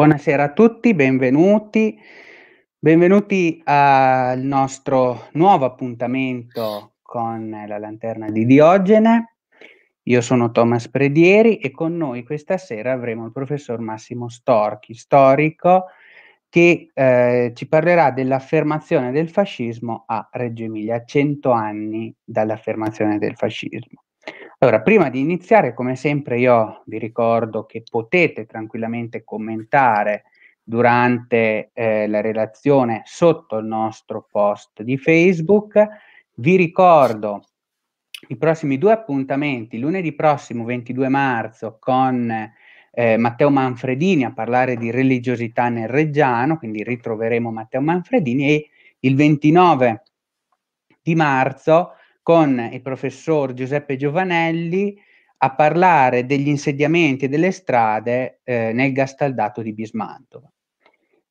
Buonasera a tutti, benvenuti. Benvenuti al nostro nuovo appuntamento con la lanterna di Diogene. Io sono Thomas Predieri e con noi questa sera avremo il professor Massimo Storchi, storico, che eh, ci parlerà dell'affermazione del fascismo a Reggio Emilia, 100 anni dall'affermazione del fascismo. Allora, prima di iniziare, come sempre, io vi ricordo che potete tranquillamente commentare durante eh, la relazione sotto il nostro post di Facebook. Vi ricordo i prossimi due appuntamenti, lunedì prossimo 22 marzo con eh, Matteo Manfredini a parlare di religiosità nel Reggiano, quindi ritroveremo Matteo Manfredini e il 29 di marzo con il professor Giuseppe Giovanelli a parlare degli insediamenti e delle strade eh, nel Gastaldato di Bismantova.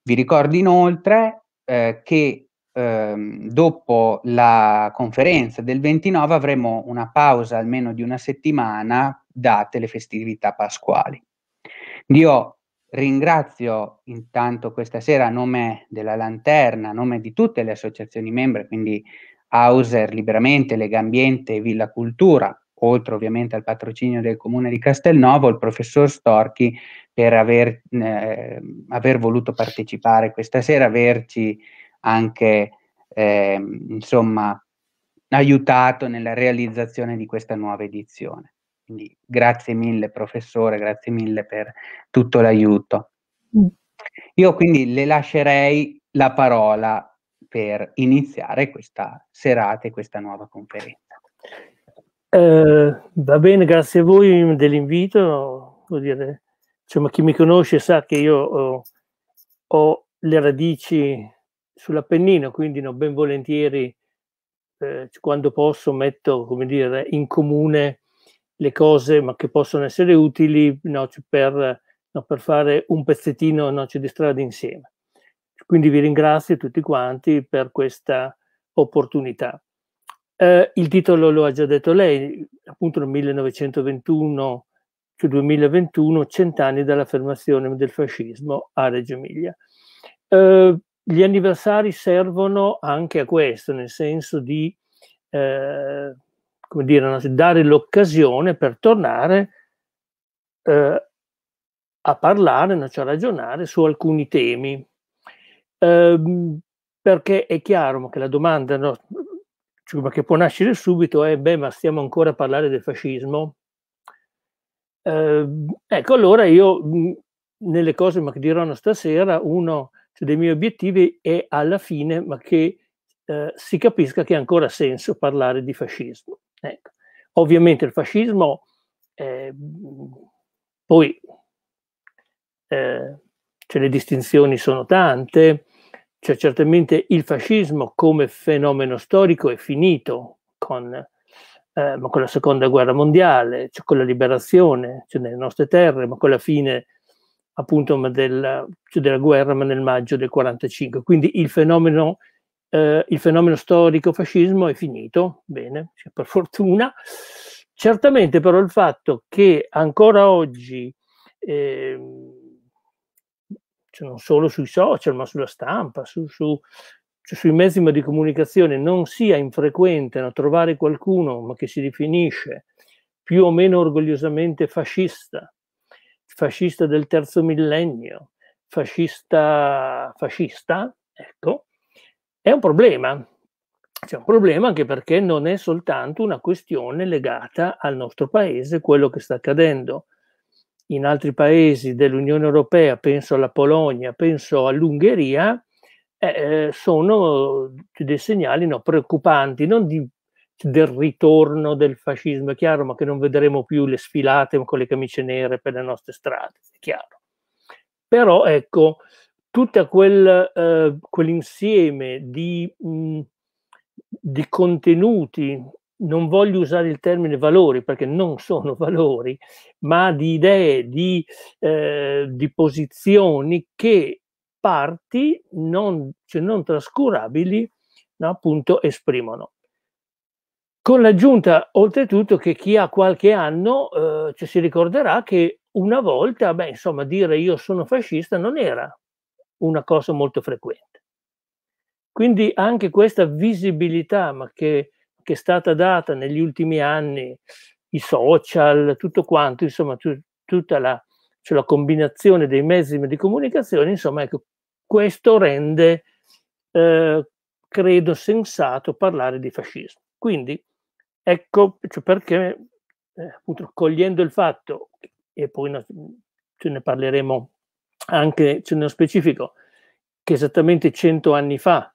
Vi ricordo inoltre eh, che ehm, dopo la conferenza del 29 avremo una pausa almeno di una settimana date le festività pasquali. Io ringrazio intanto questa sera a nome della Lanterna, a nome di tutte le associazioni membre, quindi Hauser Liberamente, Legambiente e Villa Cultura, oltre ovviamente al patrocinio del comune di Castelnuovo, il professor Storchi per aver, eh, aver voluto partecipare questa sera, averci anche eh, insomma, aiutato nella realizzazione di questa nuova edizione. Quindi grazie mille professore, grazie mille per tutto l'aiuto. Mm. Io quindi le lascerei la parola per iniziare questa serata e questa nuova conferenza. Eh, va bene, grazie a voi dell'invito. Dire, insomma, chi mi conosce sa che io ho, ho le radici sull'Appennino, quindi no, ben volentieri eh, quando posso metto come dire, in comune le cose ma che possono essere utili no, cioè per, no, per, fare un pezzettino cioè di strada insieme. Quindi vi ringrazio tutti quanti per questa opportunità. Eh, il titolo lo ha già detto lei, appunto nel 1921 2021, cent'anni dall'affermazione del fascismo a Reggio Emilia. Eh, gli anniversari servono anche a questo, nel senso di eh, come dire, dare l'occasione per tornare eh, a parlare, cioè a ragionare su alcuni temi Ehm, perché è chiaro che la domanda no, cioè, che può nascere subito è, beh, ma stiamo ancora a parlare del fascismo? Ehm, ecco, allora io mhmm, nelle cose ma che dirò stasera, uno cioè, dei miei obiettivi è alla fine ma che eh, si capisca che ha ancora senso parlare di fascismo. Ecco. Ovviamente il fascismo eh, poi eh, cioè le distinzioni sono tante, cioè certamente il fascismo come fenomeno storico è finito con, eh, con la seconda guerra mondiale, cioè con la liberazione cioè nelle nostre terre, ma con la fine appunto della, cioè della, guerra, ma nel maggio del 45. Quindi il fenomeno, eh, il fenomeno storico fascismo è finito, bene, cioè per fortuna. Certamente però il fatto che ancora oggi eh, cioè non solo sui social, ma sulla stampa, su, su, cioè sui mezzi di comunicazione, non sia infrequente no, trovare qualcuno ma che si definisce più o meno orgogliosamente fascista, fascista del terzo millennio, fascista, fascista ecco, è un problema. C'è un problema anche perché non è soltanto una questione legata al nostro paese, quello che sta accadendo in altri paesi dell'Unione Europea, penso alla Polonia, penso all'Ungheria, eh, eh, sono dei segnali no, preoccupanti, non di, del ritorno del fascismo, è chiaro, ma che non vedremo più le sfilate con le camicie nere per le nostre strade, è chiaro. Però ecco, tutto quel, eh, quell'insieme di, mh, di contenuti non voglio usare il termine valori perché non sono valori, ma di idee, di, eh, di posizioni che parti non, cioè non trascurabili no, appunto esprimono. Con l'aggiunta, oltretutto, che chi ha qualche anno eh, cioè si ricorderà che una volta, beh, insomma, dire io sono fascista non era una cosa molto frequente. Quindi anche questa visibilità, ma che che è stata data negli ultimi anni, i social, tutto quanto, insomma, tu, tutta la, cioè la, combinazione dei mezzi di comunicazione, insomma, ecco, questo rende, eh, credo, sensato parlare di fascismo. Quindi, ecco cioè perché, eh, appunto, cogliendo il fatto, e poi no, ce ne parleremo anche, ce nello specifico, che esattamente cento anni fa,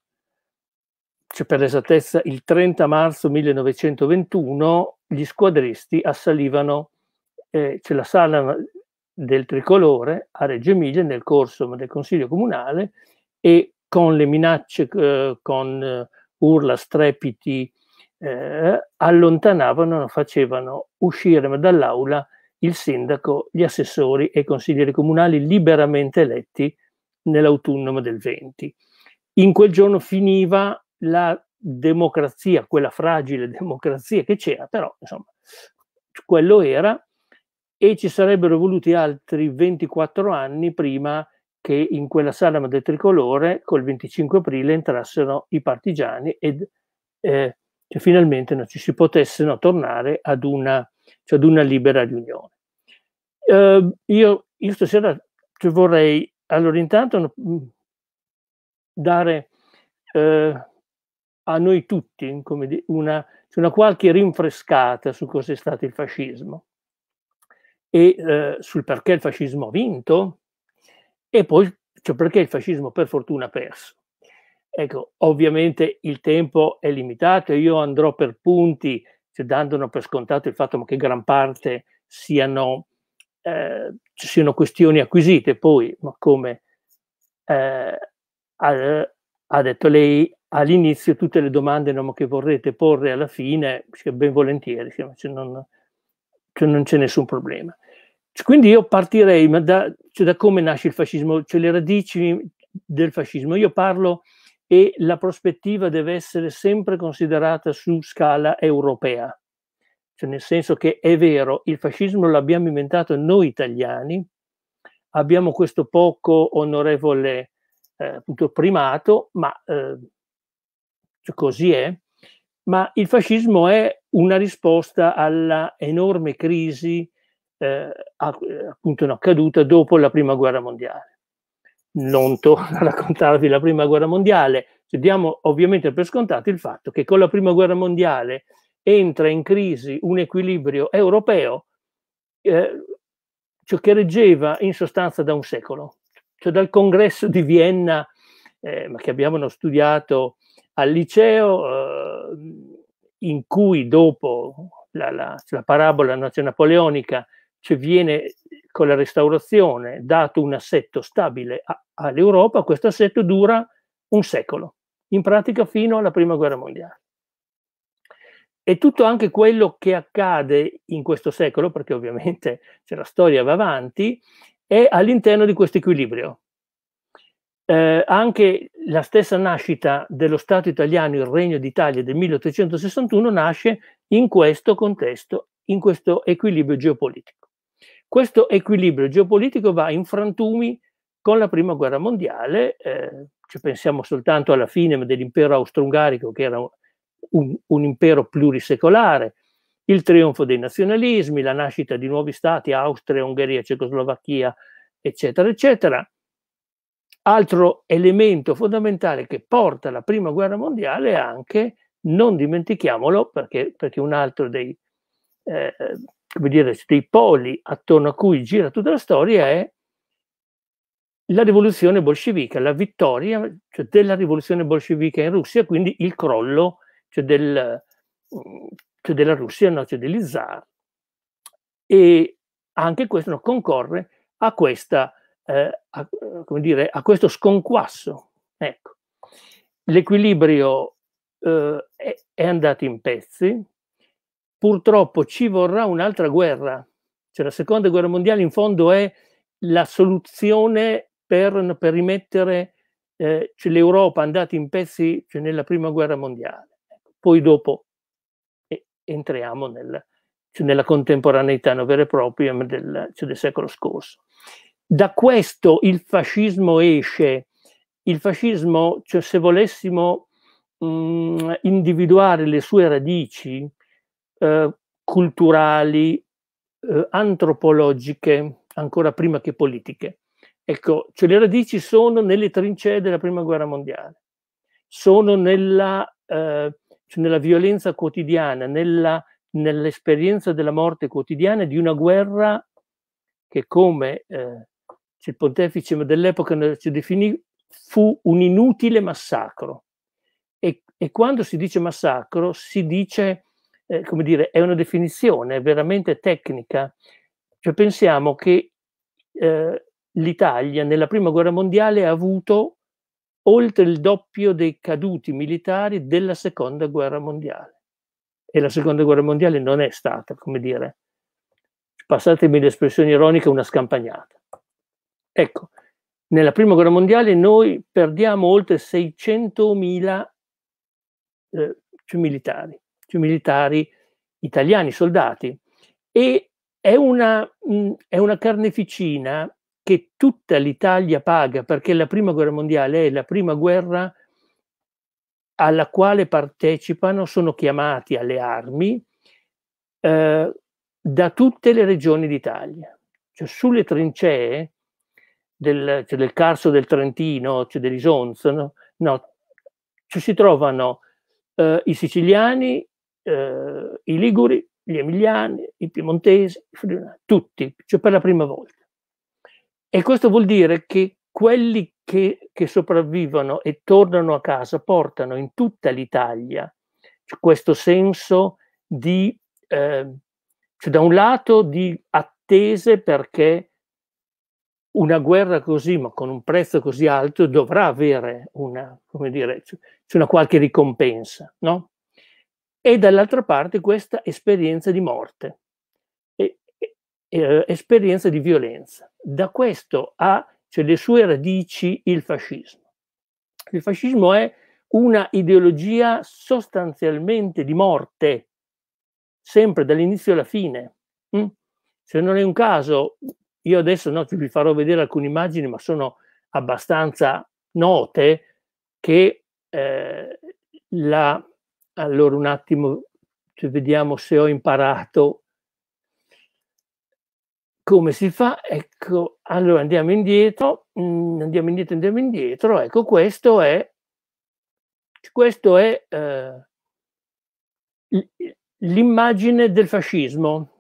cioè per l'esattezza il 30 marzo 1921, gli squadristi assalivano eh, cioè la sala del tricolore a Reggio Emilia nel corso del Consiglio Comunale e con le minacce, eh, con eh, urla, strepiti, eh, allontanavano, facevano uscire dall'aula il sindaco, gli assessori e i consiglieri comunali liberamente eletti nell'autunno del 20. In quel giorno finiva la democrazia, quella fragile democrazia che c'era, però insomma, quello era e ci sarebbero voluti altri 24 anni prima che in quella salama del tricolore col 25 aprile entrassero i partigiani e eh, cioè, finalmente non ci si potesse no, tornare ad una, cioè, ad una, libera riunione. Eh, io, io, stasera cioè, vorrei allora intanto mm, dare eh, a noi tutti di, una, una, qualche rinfrescata su cosa è stato il fascismo e eh, sul perché il fascismo ha vinto e poi cioè, perché il fascismo per fortuna ha perso. Ecco, ovviamente il tempo è limitato e io andrò per punti, cioè, dandone per scontato il fatto che gran parte siano, eh, siano questioni acquisite, poi, ma come eh, ha, ha detto lei, all'inizio tutte le domande no, che vorrete porre alla fine, ben volentieri, cioè non, cioè non, c'è nessun problema. Quindi io partirei da, cioè da, come nasce il fascismo, cioè le radici del fascismo. Io parlo e la prospettiva deve essere sempre considerata su scala europea, cioè nel senso che è vero, il fascismo l'abbiamo inventato noi italiani, abbiamo questo poco onorevole eh, primato, ma eh, così è, ma il fascismo è una risposta alla enorme crisi eh, appunto accaduta dopo la prima guerra mondiale. Non torno a raccontarvi la prima guerra mondiale, cioè, diamo ovviamente per scontato il fatto che con la prima guerra mondiale entra in crisi un equilibrio europeo eh, ciò che reggeva in sostanza da un secolo, cioè dal congresso di Vienna, eh, ma che abbiamo studiato al liceo eh, in cui dopo la, la, la parabola della napoleonica ci cioè viene con la restaurazione dato un assetto stabile a, all'Europa, questo assetto dura un secolo, in pratica fino alla prima guerra mondiale. E tutto anche quello che accade in questo secolo, perché ovviamente cioè, la storia va avanti, è all'interno di questo equilibrio eh, anche la stessa nascita dello Stato italiano, il Regno d'Italia del 1861, nasce in questo contesto, in questo equilibrio geopolitico. Questo equilibrio geopolitico va in frantumi con la Prima Guerra Mondiale, eh, cioè pensiamo soltanto alla fine dell'impero austro-ungarico, che era un, un impero plurisecolare, il trionfo dei nazionalismi, la nascita di nuovi stati, Austria, Ungheria, Cecoslovacchia, eccetera, eccetera Altro elemento fondamentale che porta alla prima guerra mondiale è anche, non dimentichiamolo, perché, perché un altro dei, eh, dire, dei poli attorno a cui gira tutta la storia è la rivoluzione bolscevica, la vittoria cioè, della rivoluzione bolscevica in Russia, quindi il crollo cioè, del, cioè, della Russia, no, cioè degli zar. E anche questo no, concorre a questa rivoluzione eh, a, eh, come dire, a questo sconquasso. Ecco. L'equilibrio eh, è andato in pezzi, purtroppo ci vorrà un'altra guerra, cioè la seconda guerra mondiale in fondo è la soluzione per, per rimettere eh, cioè l'Europa andata in pezzi cioè nella prima guerra mondiale. Ecco, poi dopo eh, entriamo nel, cioè nella contemporaneità vera e propria del, cioè, del secolo scorso. Da questo il fascismo esce. Il fascismo, cioè se volessimo mh, mm, individuare le sue radici eh, culturali, eh, antropologiche, ancora prima che politiche, ecco, cioè le radici sono nelle trincee della Prima Guerra Mondiale, sono nella, eh, cioè nella violenza quotidiana, nella, nell'esperienza della morte quotidiana di una guerra che come eh, il pontefice dell'epoca ci definì, fu un inutile massacro. E, e quando si dice massacro, si dice, eh, come dire, è una definizione veramente tecnica. Cioè pensiamo che eh, l'Italia nella prima guerra mondiale ha avuto oltre il doppio dei caduti militari della seconda guerra mondiale. E la seconda guerra mondiale non è stata, come dire, passatemi l'espressione ironica, una scampagnata. Ecco, nella prima guerra mondiale noi perdiamo oltre 600.000 eh, più militari, più militari italiani, soldati, e è una, mh, mm, è una carneficina che tutta l'Italia paga perché la prima guerra mondiale è la prima guerra alla quale partecipano, sono chiamati alle armi eh, da tutte le regioni d'Italia. Cioè, sulle trincee del, cioè del Carso del Trentino, cioè dell'Isonzo, no? no? ci si trovano eh, i siciliani, eh, i liguri, gli emiliani, i piemontesi, i friulani, tutti, cioè per la prima volta. E questo vuol dire che quelli che, che sopravvivono e tornano a casa portano in tutta l'Italia cioè questo senso di, eh, cioè da un lato di attese perché una guerra così, ma con un prezzo così alto, dovrà avere una, come dire, una qualche ricompensa, no? E dall'altra parte questa esperienza di morte, e, e, eh, esperienza di violenza. Da questo ha cioè, le sue radici il fascismo. Il fascismo è una ideologia sostanzialmente di morte, sempre dall'inizio alla fine. Mm? Se non è un caso, io adesso no, vi farò vedere alcune immagini, ma sono abbastanza note che eh, la... Allora un attimo, cioè vediamo se ho imparato come si fa? Ecco, allora andiamo indietro, mm, andiamo indietro, andiamo indietro. Ecco, questo è, questo è eh, l'immagine del fascismo.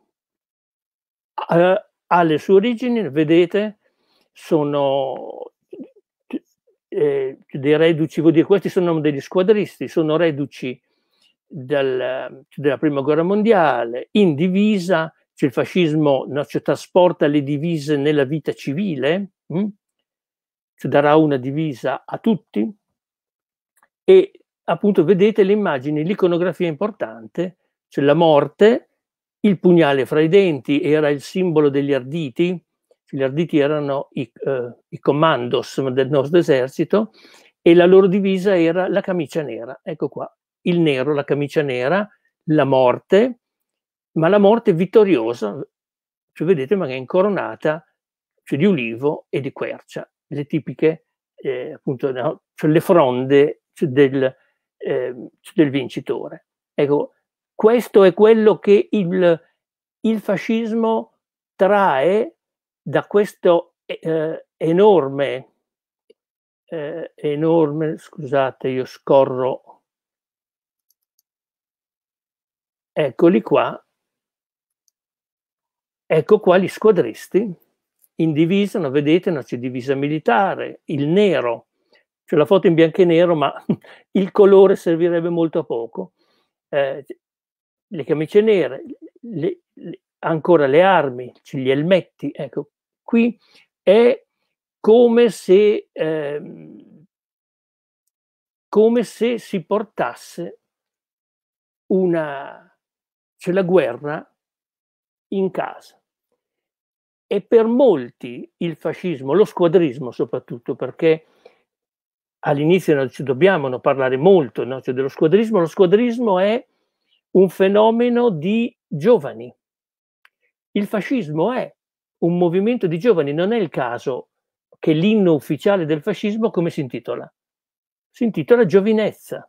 Eh, ha le sue origini, vedete, sono, eh, dei reduci, vuol dire questi sono degli squadristi, sono reduci del, della prima guerra mondiale, in divisa, cioè il fascismo no, cioè, trasporta le divise nella vita civile, mh? Hm? cioè darà una divisa a tutti, e appunto vedete le immagini, l'iconografia importante, cioè la morte il pugnale fra i denti era il simbolo degli arditi, gli arditi erano i, eh, i commandos del nostro esercito e la loro divisa era la camicia nera, ecco qua, il nero, la camicia nera, la morte, ma la morte vittoriosa, cioè vedete magari incoronata cioè di ulivo e di quercia, le tipiche, eh, appunto, no? cioè le fronde cioè del, eh, del vincitore. Ecco, questo è quello che il, il fascismo trae da questo eh, eh, enorme, eh, enorme, scusate, io scorro, eccoli qua, ecco qua gli squadristi in divisa, no, vedete, no, c'è divisa militare, il nero, c'è la foto in bianco e nero, ma il colore servirebbe molto a poco. Eh, le camicie nere, le, le, ancora le armi, cioè gli elmetti. Ecco, qui è come se, ehm, come se si portasse una, cioè la guerra in casa. E per molti il fascismo, lo squadrismo soprattutto, perché all'inizio non ci dobbiamo non parlare molto no? cioè dello squadrismo, lo squadrismo è un fenomeno di giovani. Il fascismo è un movimento di giovani, non è il caso che l'inno ufficiale del fascismo come si intitola? Si intitola Giovinezza.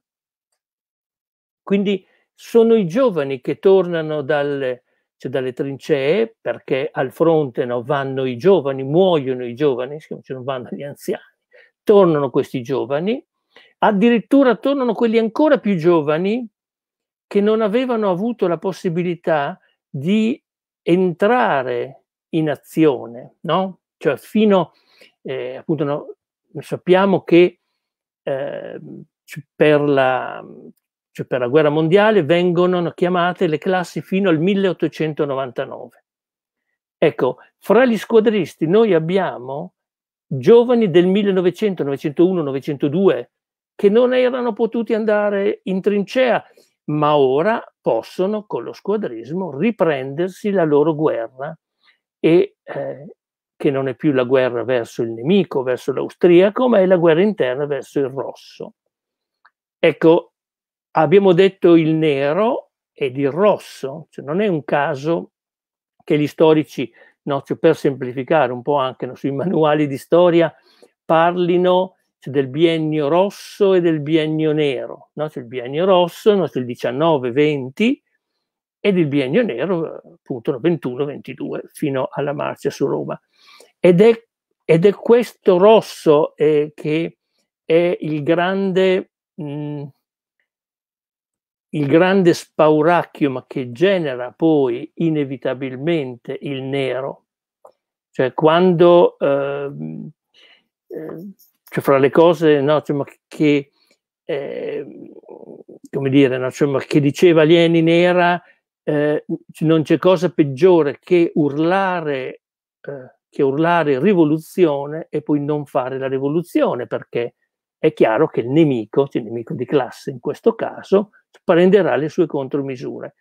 Quindi sono i giovani che tornano dal, cioè dalle trincee, perché al fronte no, vanno i giovani, muoiono i giovani, cioè non vanno gli anziani, tornano questi giovani, addirittura tornano quelli ancora più giovani che non avevano avuto la possibilità di entrare in azione, no? Cioè fino, eh, appunto, no, sappiamo che eh, per, la, cioè per la guerra mondiale vengono chiamate le classi fino al 1899. Ecco, fra gli squadristi noi abbiamo giovani del 1900, 1901, 1902 che non erano potuti andare in trincea ma ora possono con lo squadrismo riprendersi la loro guerra e eh, che non è più la guerra verso il nemico, verso l'austriaco, ma è la guerra interna verso il rosso. Ecco, abbiamo detto il nero ed il rosso, cioè, non è un caso che gli storici, no, cioè per semplificare un po' anche no, sui manuali di storia, parlino cioè del biennio rosso e del biennio nero. No? C'è il biennio rosso, no? c'è il 19-20 ed il biennio nero appunto 21-22 fino alla marcia su Roma. Ed è, ed è questo rosso eh, che è il grande, mh, mm, il grande spauracchio ma che genera poi inevitabilmente il nero. Cioè quando... Ehm, eh, eh, cioè fra le cose no, cioè, che, eh, come dire, no, cioè, che diceva Lenin era eh, non c'è cosa peggiore che urlare, eh, che urlare rivoluzione e poi non fare la rivoluzione perché è chiaro che il nemico, cioè il nemico di classe in questo caso, prenderà le sue contromisure.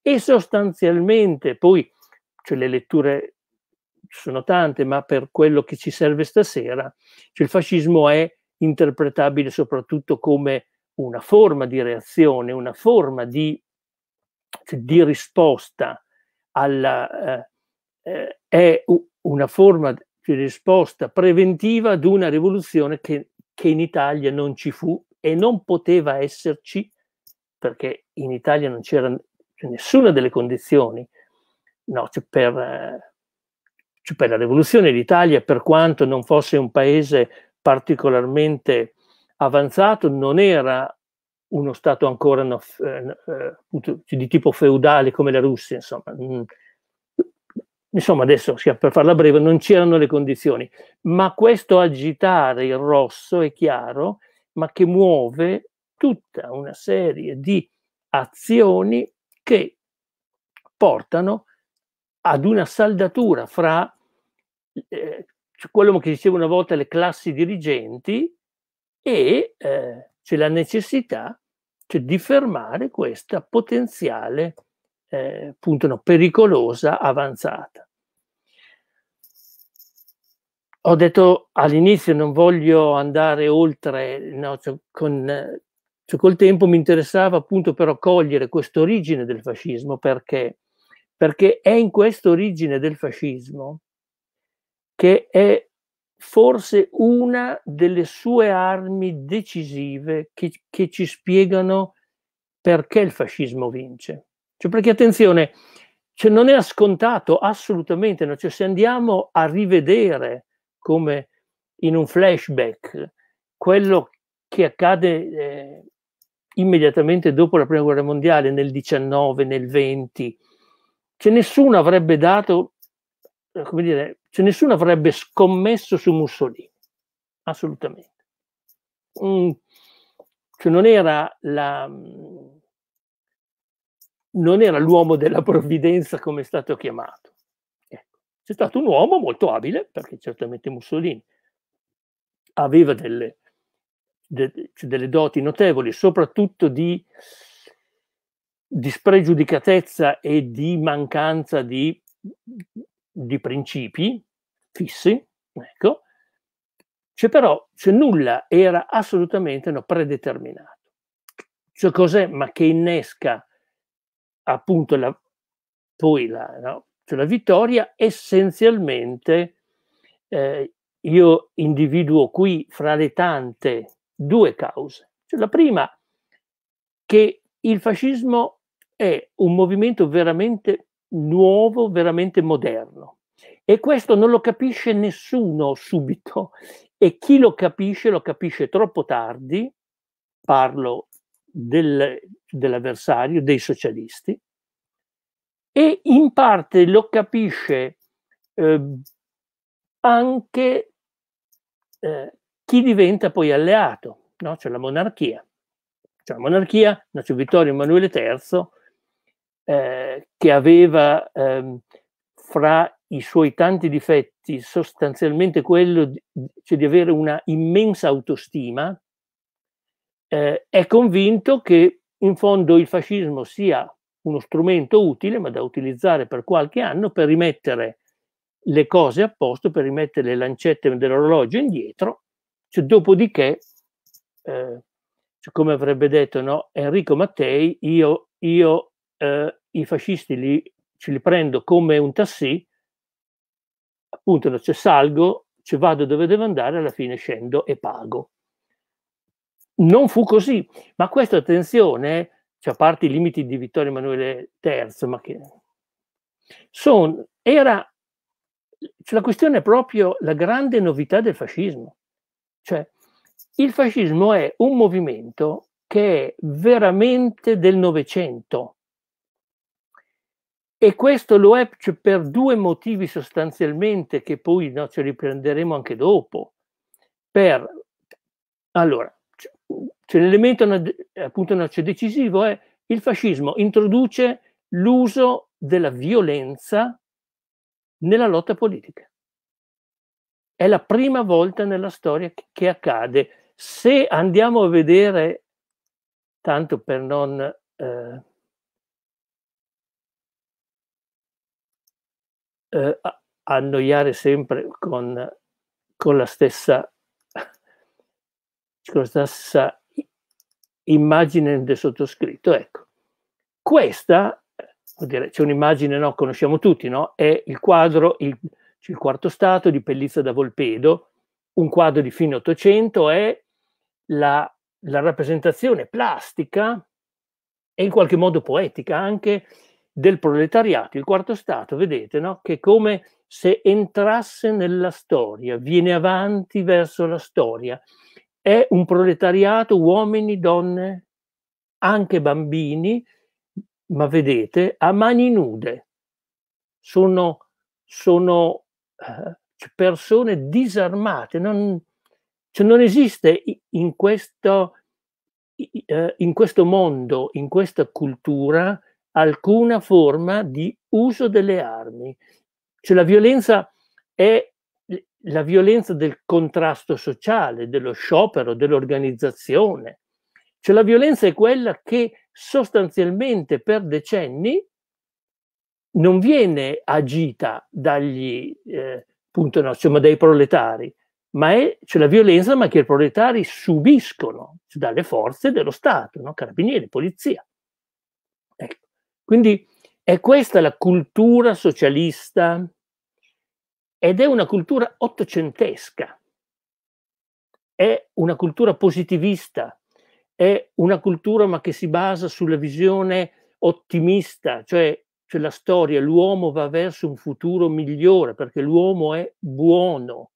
E sostanzialmente poi, cioè le letture sono tante, ma per quello che ci serve stasera, cioè il fascismo è interpretabile soprattutto come una forma di reazione, una forma di, cioè di risposta alla, eh, eh è una forma di risposta preventiva ad una rivoluzione che, che in Italia non ci fu e non poteva esserci perché in Italia non c'era cioè nessuna delle condizioni no, cioè per, eh, cioè per la rivoluzione l'Italia, per quanto non fosse un paese particolarmente avanzato, non era uno Stato ancora no, eh, eh cioè, di tipo feudale come la Russia, insomma. Mm. Insomma, adesso per farla breve, non c'erano le condizioni, ma questo agitare il rosso è chiaro, ma che muove tutta una serie di azioni che portano ad una saldatura fra eh, quello che diceva una volta le classi dirigenti e eh, c'è la necessità cioè, di fermare questa potenziale, eh, appunto, no, pericolosa avanzata. Ho detto all'inizio non voglio andare oltre, no, cioè, con, cioè, col tempo mi interessava appunto però cogliere questa origine del fascismo perché, perché è in questa origine del fascismo che è forse una delle sue armi decisive che, che ci spiegano perché il fascismo vince. Cioè, perché attenzione, cioè non è scontato assolutamente, no? cioè, se andiamo a rivedere come in un flashback quello che accade eh, immediatamente dopo la prima guerra mondiale, nel 19, nel 20, cioè nessuno avrebbe dato eh, come dire, cioè nessuno avrebbe scommesso su Mussolini, assolutamente. Mm, cioè non era la mm, non era l'uomo della provvidenza come è stato chiamato. Ecco. C'è stato un uomo molto abile, perché certamente Mussolini aveva delle, de, cioè delle doti notevoli, soprattutto di, di spregiudicatezza e di mancanza di, di principi fissi, ecco, c'è però c'è nulla era assolutamente no, predeterminato. Cioè cos'è ma che innesca appunto la, poi la, no, cioè la vittoria essenzialmente eh, io individuo qui fra le tante due cause. Cioè, la prima che il fascismo è un movimento veramente nuovo, veramente moderno. E questo non lo capisce nessuno subito e chi lo capisce lo capisce troppo tardi, parlo del, dell'avversario, dei socialisti, e in parte lo capisce eh, anche eh, chi diventa poi alleato, no? c'è la monarchia. C'è la monarchia, nasce Vittorio Emanuele III, eh, che aveva ehm, fra i suoi tanti difetti sostanzialmente quello di, cioè di avere una immensa autostima, eh, è convinto che in fondo il fascismo sia uno strumento utile, ma da utilizzare per qualche anno per rimettere le cose a posto, per rimettere le lancette dell'orologio indietro, cioè, dopodiché, eh, cioè, come avrebbe detto no, Enrico Mattei, io, io eh, i fascisti li, ce li prendo come un tassì, appunto cioè salgo, ci cioè vado dove devo andare, alla fine scendo e pago. Non fu così, ma questa attenzione, cioè a parte i limiti di Vittorio Emanuele III, ma che son, era cioè la questione è proprio la grande novità del fascismo. Cioè, il fascismo è un movimento che è veramente del Novecento, e questo lo è cioè, per due motivi sostanzialmente che poi no, ce li anche dopo. Per, allora, c'è l'elemento appunto no, c'è decisivo è il fascismo introduce l'uso della violenza nella lotta politica. È la prima volta nella storia che, che accade. Se andiamo a vedere, tanto per non eh, eh, annoiare sempre con, con, la stessa, con la stessa immagine del sottoscritto. Ecco, questa c'è un'immagine, no, conosciamo tutti, no? È il quadro, il, il, quarto stato di Pellizza da Volpedo, un quadro di fine Ottocento, è la, la rappresentazione plastica e in qualche modo poetica anche del proletariato, il quarto stato, vedete, no? che è come se entrasse nella storia, viene avanti verso la storia. È un proletariato, uomini, donne, anche bambini, ma vedete, a mani nude. Sono, sono eh, cioè persone disarmate, non, cioè non esiste in questo, eh, in questo mondo, in questa cultura, alcuna forma di uso delle armi. Cioè la violenza è la violenza del contrasto sociale, dello sciopero, dell'organizzazione. Cioè la violenza è quella che sostanzialmente per decenni non viene agita dagli, eh, punto, no, insomma, dai proletari, ma è cioè, la violenza ma che i proletari subiscono cioè, dalle forze dello Stato, no? carabinieri, polizia. Ecco. Quindi è questa la cultura socialista ed è una cultura ottocentesca, è una cultura positivista, è una cultura ma che si basa sulla visione ottimista, cioè, cioè la storia, l'uomo va verso un futuro migliore perché l'uomo è buono,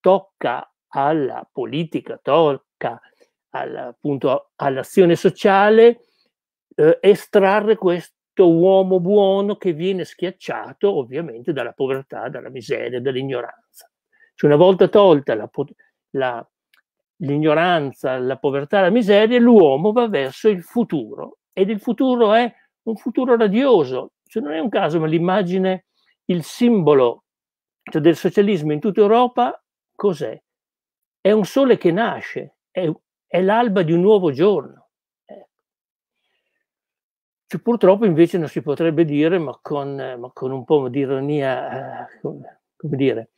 tocca alla politica, tocca alla, appunto all'azione sociale eh, estrarre questo uomo buono che viene schiacciato ovviamente dalla povertà, dalla miseria, dall'ignoranza. Cioè una volta tolta la, la, l'ignoranza, la povertà, la miseria, l'uomo va verso il futuro ed il futuro è un futuro radioso. Cioè non è un caso, ma l'immagine, il simbolo cioè del socialismo in tutta Europa cos'è? È un sole che nasce, è, è l'alba di un nuovo giorno. Cioè, purtroppo invece non si potrebbe dire, ma con, ma con un po' di ironia, eh, come dire,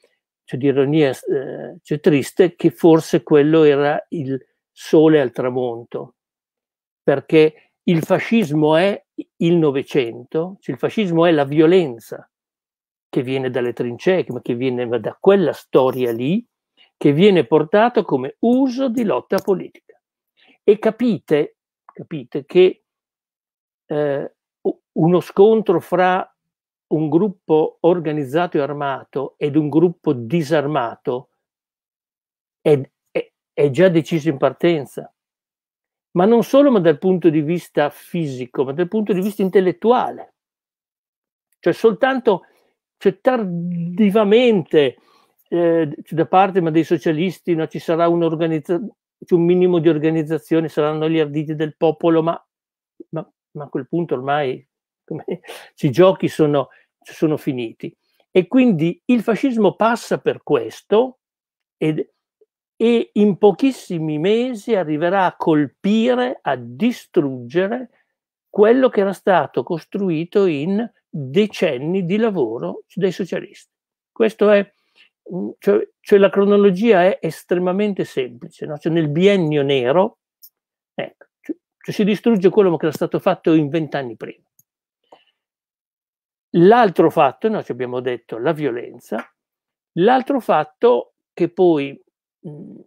cioè di ironia cioè triste, che forse quello era il sole al tramonto, perché il fascismo è il Novecento, cioè il fascismo è la violenza che viene dalle trincee, ma che viene da quella storia lì, che viene portata come uso di lotta politica. E capite, capite che eh, uno scontro fra un gruppo organizzato e armato ed un gruppo disarmato è, è, è già deciso in partenza, ma non solo ma dal punto di vista fisico, ma dal punto di vista intellettuale. Cioè soltanto cioè, tardivamente eh, cioè, da parte ma dei socialisti no, ci sarà un'organizzazione, cioè, un minimo di organizzazione, saranno gli arditi del popolo, ma, ma ma a quel punto ormai come, i giochi sono, sono finiti. E quindi il fascismo passa per questo ed, e in pochissimi mesi arriverà a colpire, a distruggere quello che era stato costruito in decenni di lavoro dei socialisti. Questo è, cioè, cioè la cronologia è estremamente semplice, no? cioè nel biennio nero, ecco, cioè si distrugge quello che era stato fatto in vent'anni prima. L'altro fatto, noi ci abbiamo detto la violenza, l'altro fatto che poi mh,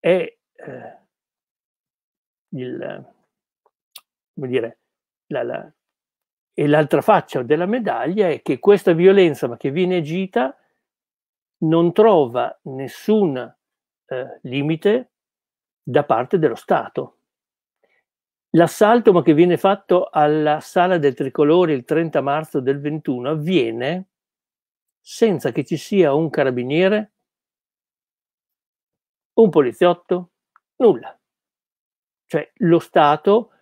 è eh, il, come dire, la, la, e l'altra faccia della medaglia è che questa violenza, ma che viene agita, non trova nessun eh, limite da parte dello Stato. L'assalto ma che viene fatto alla sala del tricolore il 30 marzo del 21 avviene senza che ci sia un carabiniere, un poliziotto, nulla. Cioè lo Stato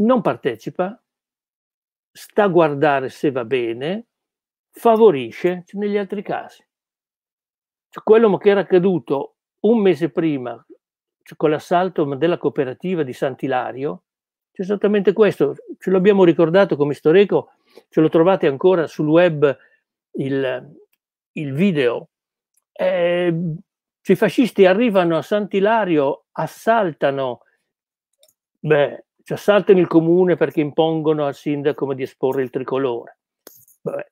non partecipa, sta a guardare se va bene, favorisce cioè, negli altri casi. Cioè, quello che era accaduto un mese prima con l'assalto della cooperativa di Sant'Ilario, c'è esattamente questo, ce l'abbiamo ricordato come storico, ce lo trovate ancora sul web il, il video. Eh, i fascisti arrivano a Sant'Ilario, assaltano, beh, ci assaltano il comune perché impongono al sindaco di esporre il tricolore. Vabbè.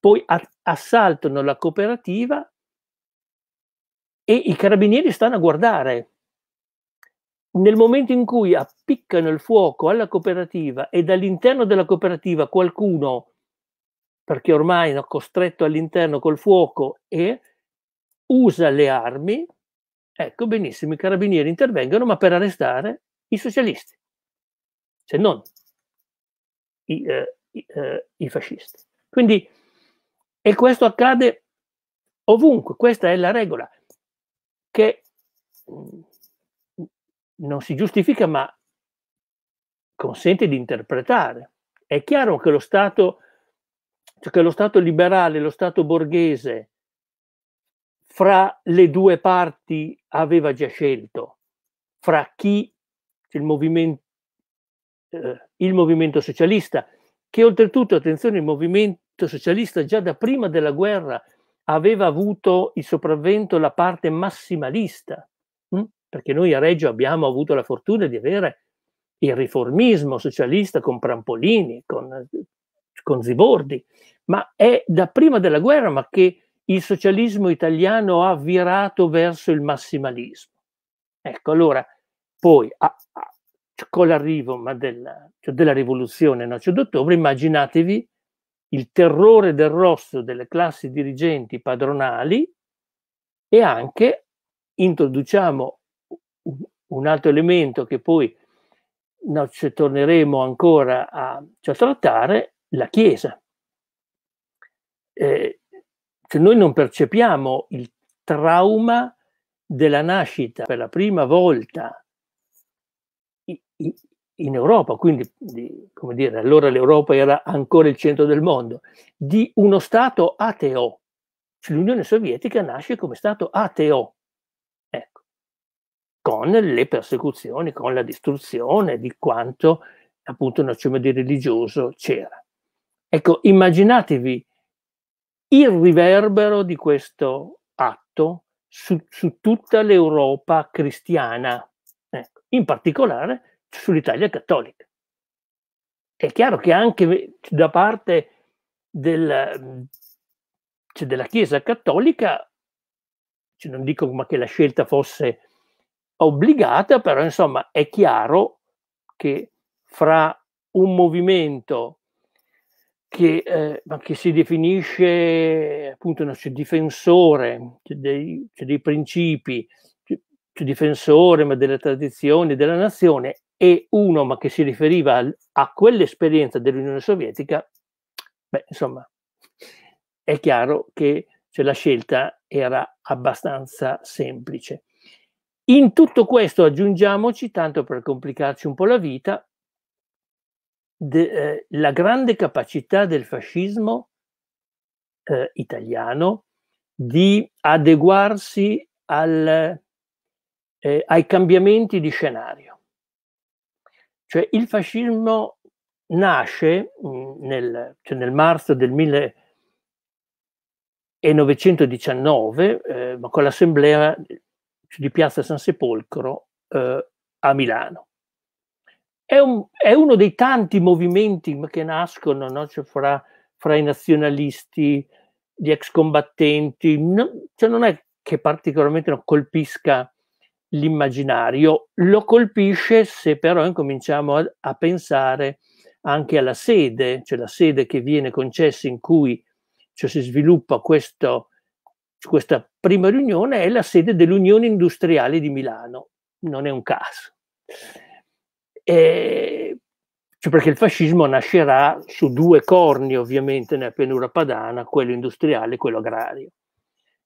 Poi a- assaltano la cooperativa e i carabinieri stanno a guardare nel momento in cui appiccano il fuoco alla cooperativa e dall'interno della cooperativa qualcuno, perché ormai è costretto all'interno col fuoco e usa le armi, ecco benissimo, i carabinieri intervengono, ma per arrestare i socialisti, se non i, eh, i, eh, i fascisti. Quindi, e questo accade ovunque, questa è la regola che non si giustifica, ma consente di interpretare. È chiaro che lo Stato, cioè che lo Stato liberale, lo Stato borghese, fra le due parti aveva già scelto, fra chi, il movimento, eh, il movimento socialista, che oltretutto, attenzione, il movimento socialista già da prima della guerra aveva avuto il sopravvento la parte massimalista, hm? perché noi a Reggio abbiamo avuto la fortuna di avere il riformismo socialista con Prampolini, con, con Zibordi, ma è da prima della guerra ma che il socialismo italiano ha virato verso il massimalismo. Ecco, allora, poi ah, ah, con l'arrivo della, cioè della, rivoluzione no, 100 ottobre, immaginatevi il terrore del rosso delle classi dirigenti padronali e anche introduciamo un altro elemento che poi no, ci torneremo ancora a, cioè, a trattare, la Chiesa. Eh, cioè noi non percepiamo il trauma della nascita per la prima volta in Europa, quindi come dire, allora l'Europa era ancora il centro del mondo, di uno Stato ateo. L'Unione Sovietica nasce come Stato ateo con le persecuzioni, con la distruzione di quanto appunto un accenno di religioso c'era. Ecco, immaginatevi il riverbero di questo atto su, su tutta l'Europa cristiana, ecco, in particolare sull'Italia cattolica. È chiaro che anche da parte del, cioè della Chiesa cattolica, cioè non dico ma che la scelta fosse obbligata, però insomma è chiaro che fra un movimento che, eh, che si definisce appunto no, cioè, difensore cioè dei, cioè dei, principi, difensore ma delle tradizioni della nazione, e uno ma che si riferiva a, a quell'esperienza dell'Unione Sovietica, beh, insomma, è chiaro che cioè, la scelta era abbastanza semplice. In tutto questo aggiungiamoci, tanto per complicarci un po' la vita, de, eh, la grande capacità del fascismo eh, italiano di adeguarsi al, eh, ai cambiamenti di scenario. Cioè il fascismo nasce mh, mm, nel, cioè nel, marzo del 1919 eh, con l'assemblea di Piazza San Sepolcro eh, a Milano. È, un, è, uno dei tanti movimenti che nascono no? cioè, fra, fra, i nazionalisti, gli ex combattenti, no, cioè non è che particolarmente non colpisca l'immaginario, lo colpisce se però incominciamo a, a pensare anche alla sede, cioè la sede che viene concessa in cui cioè, si sviluppa questo questa prima riunione è la sede dell'Unione Industriale di Milano, non è un caso. E, cioè perché il fascismo nascerà su due corni ovviamente nella pianura padana, quello industriale e quello agrario.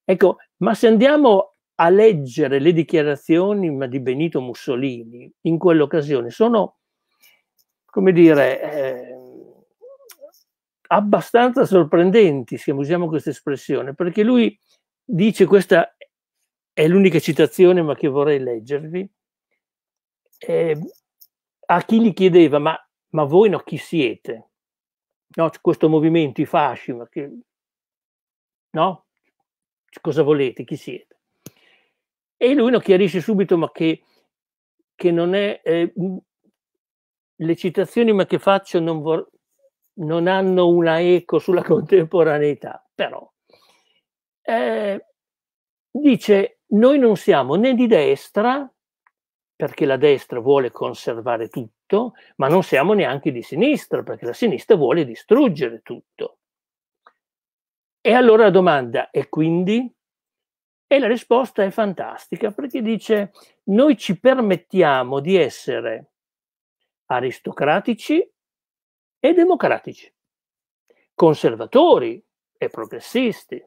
Ecco, ma se andiamo a leggere le dichiarazioni di Benito Mussolini in quell'occasione, sono, come dire, eh, abbastanza sorprendenti, se usiamo questa espressione, perché lui dice questa è l'unica citazione ma che vorrei leggervi, eh, a chi gli chiedeva ma, ma voi no, chi siete? No, questo movimento, i fasci, ma che, no? Cosa volete, chi siete? E lui non chiarisce subito ma che, che non è... Eh, le citazioni ma che faccio non, non hanno una eco sulla contemporaneità, però eh, dice noi non siamo né di destra, perché la destra vuole conservare tutto, ma non siamo neanche di sinistra, perché la sinistra vuole distruggere tutto. E allora la domanda è quindi? E la risposta è fantastica, perché dice noi ci permettiamo di essere aristocratici e democratici, conservatori e progressisti,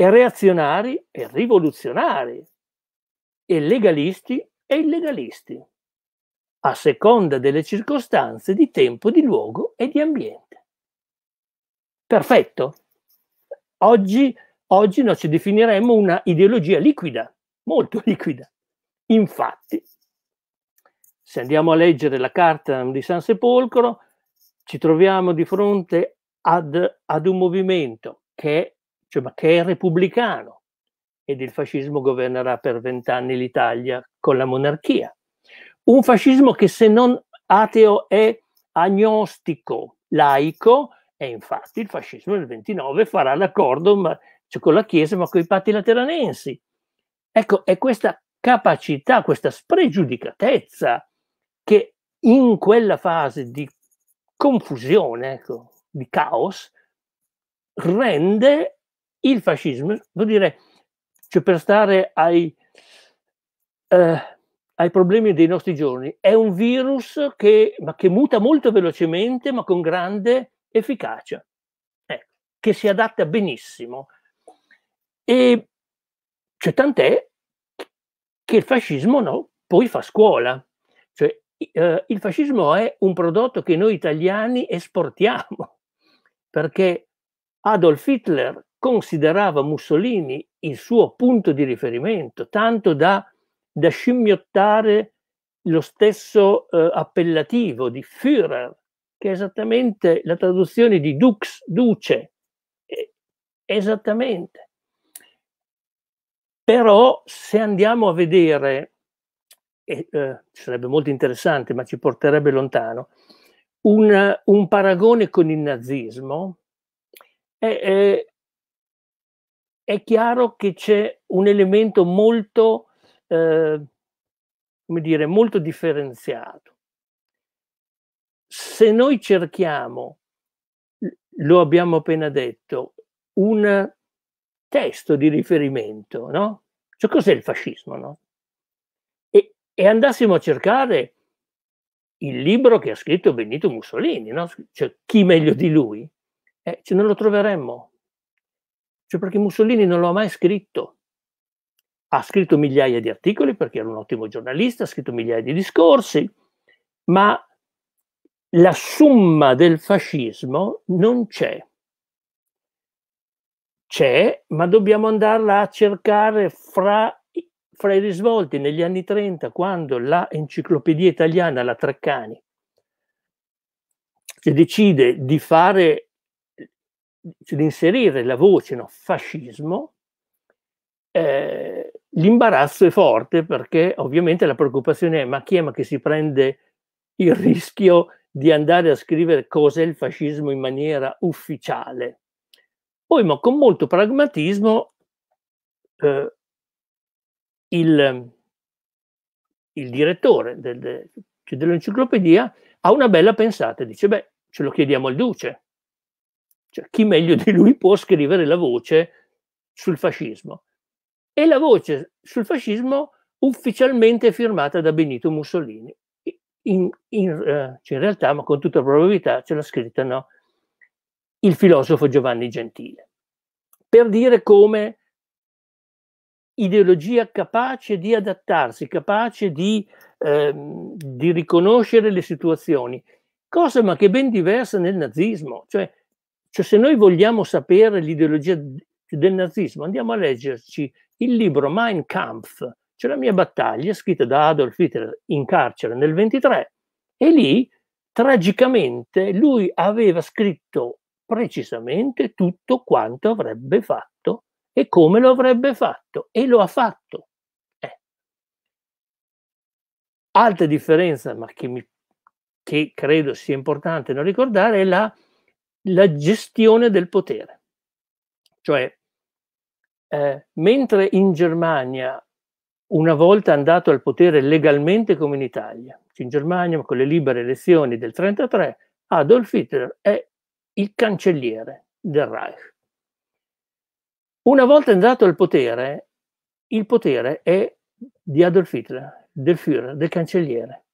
e reazionari e rivoluzionari, e legalisti e illegalisti, a seconda delle circostanze di tempo, di luogo e di ambiente. Perfetto. Oggi, oggi noi ci definiremmo una ideologia liquida, molto liquida. Infatti, se andiamo a leggere la carta di San Sepolcro, ci troviamo di fronte ad, ad un movimento che è cioè, ma che è repubblicano ed il fascismo governerà per vent'anni l'Italia con la monarchia. Un fascismo che se non ateo è agnostico, laico, e infatti il fascismo nel 29 farà l'accordo ma, cioè, con la Chiesa ma con i patti lateranensi. Ecco, è questa capacità, questa spregiudicatezza che in quella fase di confusione, ecco, di caos, rende il fascismo, vuol dire, cioè per stare ai, eh, ai problemi dei nostri giorni, è un virus che, che muta molto velocemente ma con grande efficacia, eh, che si adatta benissimo. E cioè, tant'è che il fascismo no, poi fa scuola. Cioè, eh, il fascismo è un prodotto che noi italiani esportiamo, perché Adolf Hitler considerava Mussolini il suo punto di riferimento, tanto da, da scimmiottare lo stesso eh, appellativo di Führer, che è esattamente la traduzione di Dux, duce, eh, esattamente. Però se andiamo a vedere, e, eh, sarebbe molto interessante, ma ci porterebbe lontano, un, un paragone con il nazismo, è, eh, eh, è chiaro che c'è un elemento molto, eh, come dire, molto differenziato. Se noi cerchiamo, lo abbiamo appena detto, un testo di riferimento, no? Cioè cos'è il fascismo, no? E, e andassimo a cercare il libro che ha scritto Benito Mussolini, no? Cioè chi meglio di lui? eh, cioè non lo troveremmo. Cioè perché Mussolini non lo ha mai scritto. Ha scritto migliaia di articoli perché era un ottimo giornalista, ha scritto migliaia di discorsi, ma la summa del fascismo non c'è. C'è, ma dobbiamo andarla a cercare fra fra i risvolti negli anni 30, quando la enciclopedia italiana, la Treccani, decide di fare cioè, di inserire la voce no, fascismo, eh, l'imbarazzo è forte perché ovviamente la preoccupazione è ma chi è ma che si prende il rischio di andare a scrivere cos'è il fascismo in maniera ufficiale. Poi, ma con molto pragmatismo, eh, il, il, direttore del, cioè, dell'enciclopedia ha una bella pensata, dice, beh, ce lo chiediamo al duce, cioè, chi meglio di lui può scrivere la voce sul fascismo? E la voce sul fascismo ufficialmente firmata da Benito Mussolini. In, in, eh, cioè in realtà, ma con tutta probabilità, ce l'ha scritta no? il filosofo Giovanni Gentile. Per dire come ideologia capace di adattarsi, capace di, eh, di riconoscere le situazioni, cosa ma che ben diversa nel nazismo, cioè cioè, se noi vogliamo sapere l'ideologia del nazismo, andiamo a leggerci il libro Mein Kampf, cioè la mia battaglia, scritta da Adolf Hitler in carcere nel 23, e lì tragicamente lui aveva scritto precisamente tutto quanto avrebbe fatto e come lo avrebbe fatto, e lo ha fatto. Eh. Altra differenza, ma che, mi, che credo sia importante non ricordare, è la la gestione del potere. Cioè, eh, mentre in Germania, una volta andato al potere legalmente come in Italia, in Germania con le libere elezioni del 1933, Adolf Hitler è il cancelliere del Reich. Una volta andato al potere, il potere è di Adolf Hitler, del Führer, del cancelliere,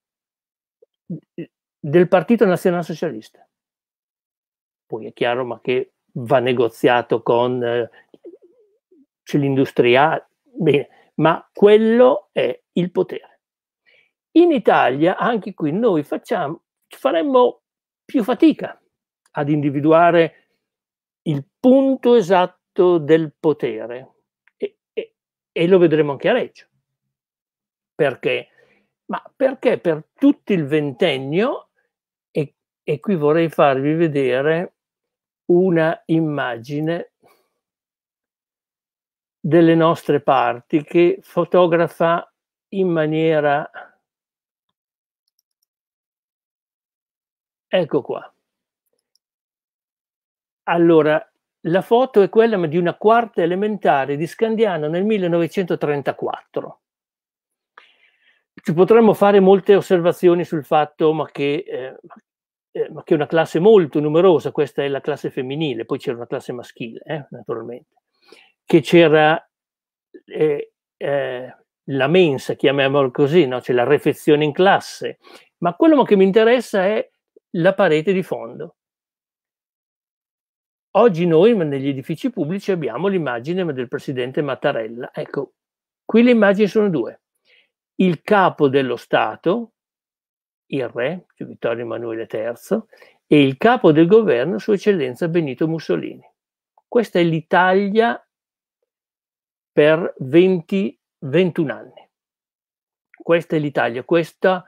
del Partito Nazionalsocialista poi è chiaro, ma che va negoziato con eh, l'industriale, bene, ma quello è il potere. In Italia, anche qui, noi facciamo, faremmo più fatica ad individuare il punto esatto del potere e, e, e lo vedremo anche a Reggio. Perché? Ma perché per tutto il ventennio, e, e qui vorrei farvi vedere una immagine delle nostre parti che fotografa in maniera ecco qua allora la foto è quella di una quarta elementare di Scandiano nel 1934 ci potremmo fare molte osservazioni sul fatto ma che eh, eh, che è una classe molto numerosa, questa è la classe femminile, poi c'era una classe maschile, eh, naturalmente, che c'era eh, eh, la mensa, chiamiamola così, no? c'è la refezione in classe, ma quello che mi interessa è la parete di fondo. Oggi noi negli edifici pubblici abbiamo l'immagine del presidente Mattarella. Ecco, qui le immagini sono due. Il capo dello Stato, il re, Vittorio Emanuele III, e il capo del governo, Sua Eccellenza Benito Mussolini. Questa è l'Italia per 20, 21 anni. Questa è l'Italia, questa,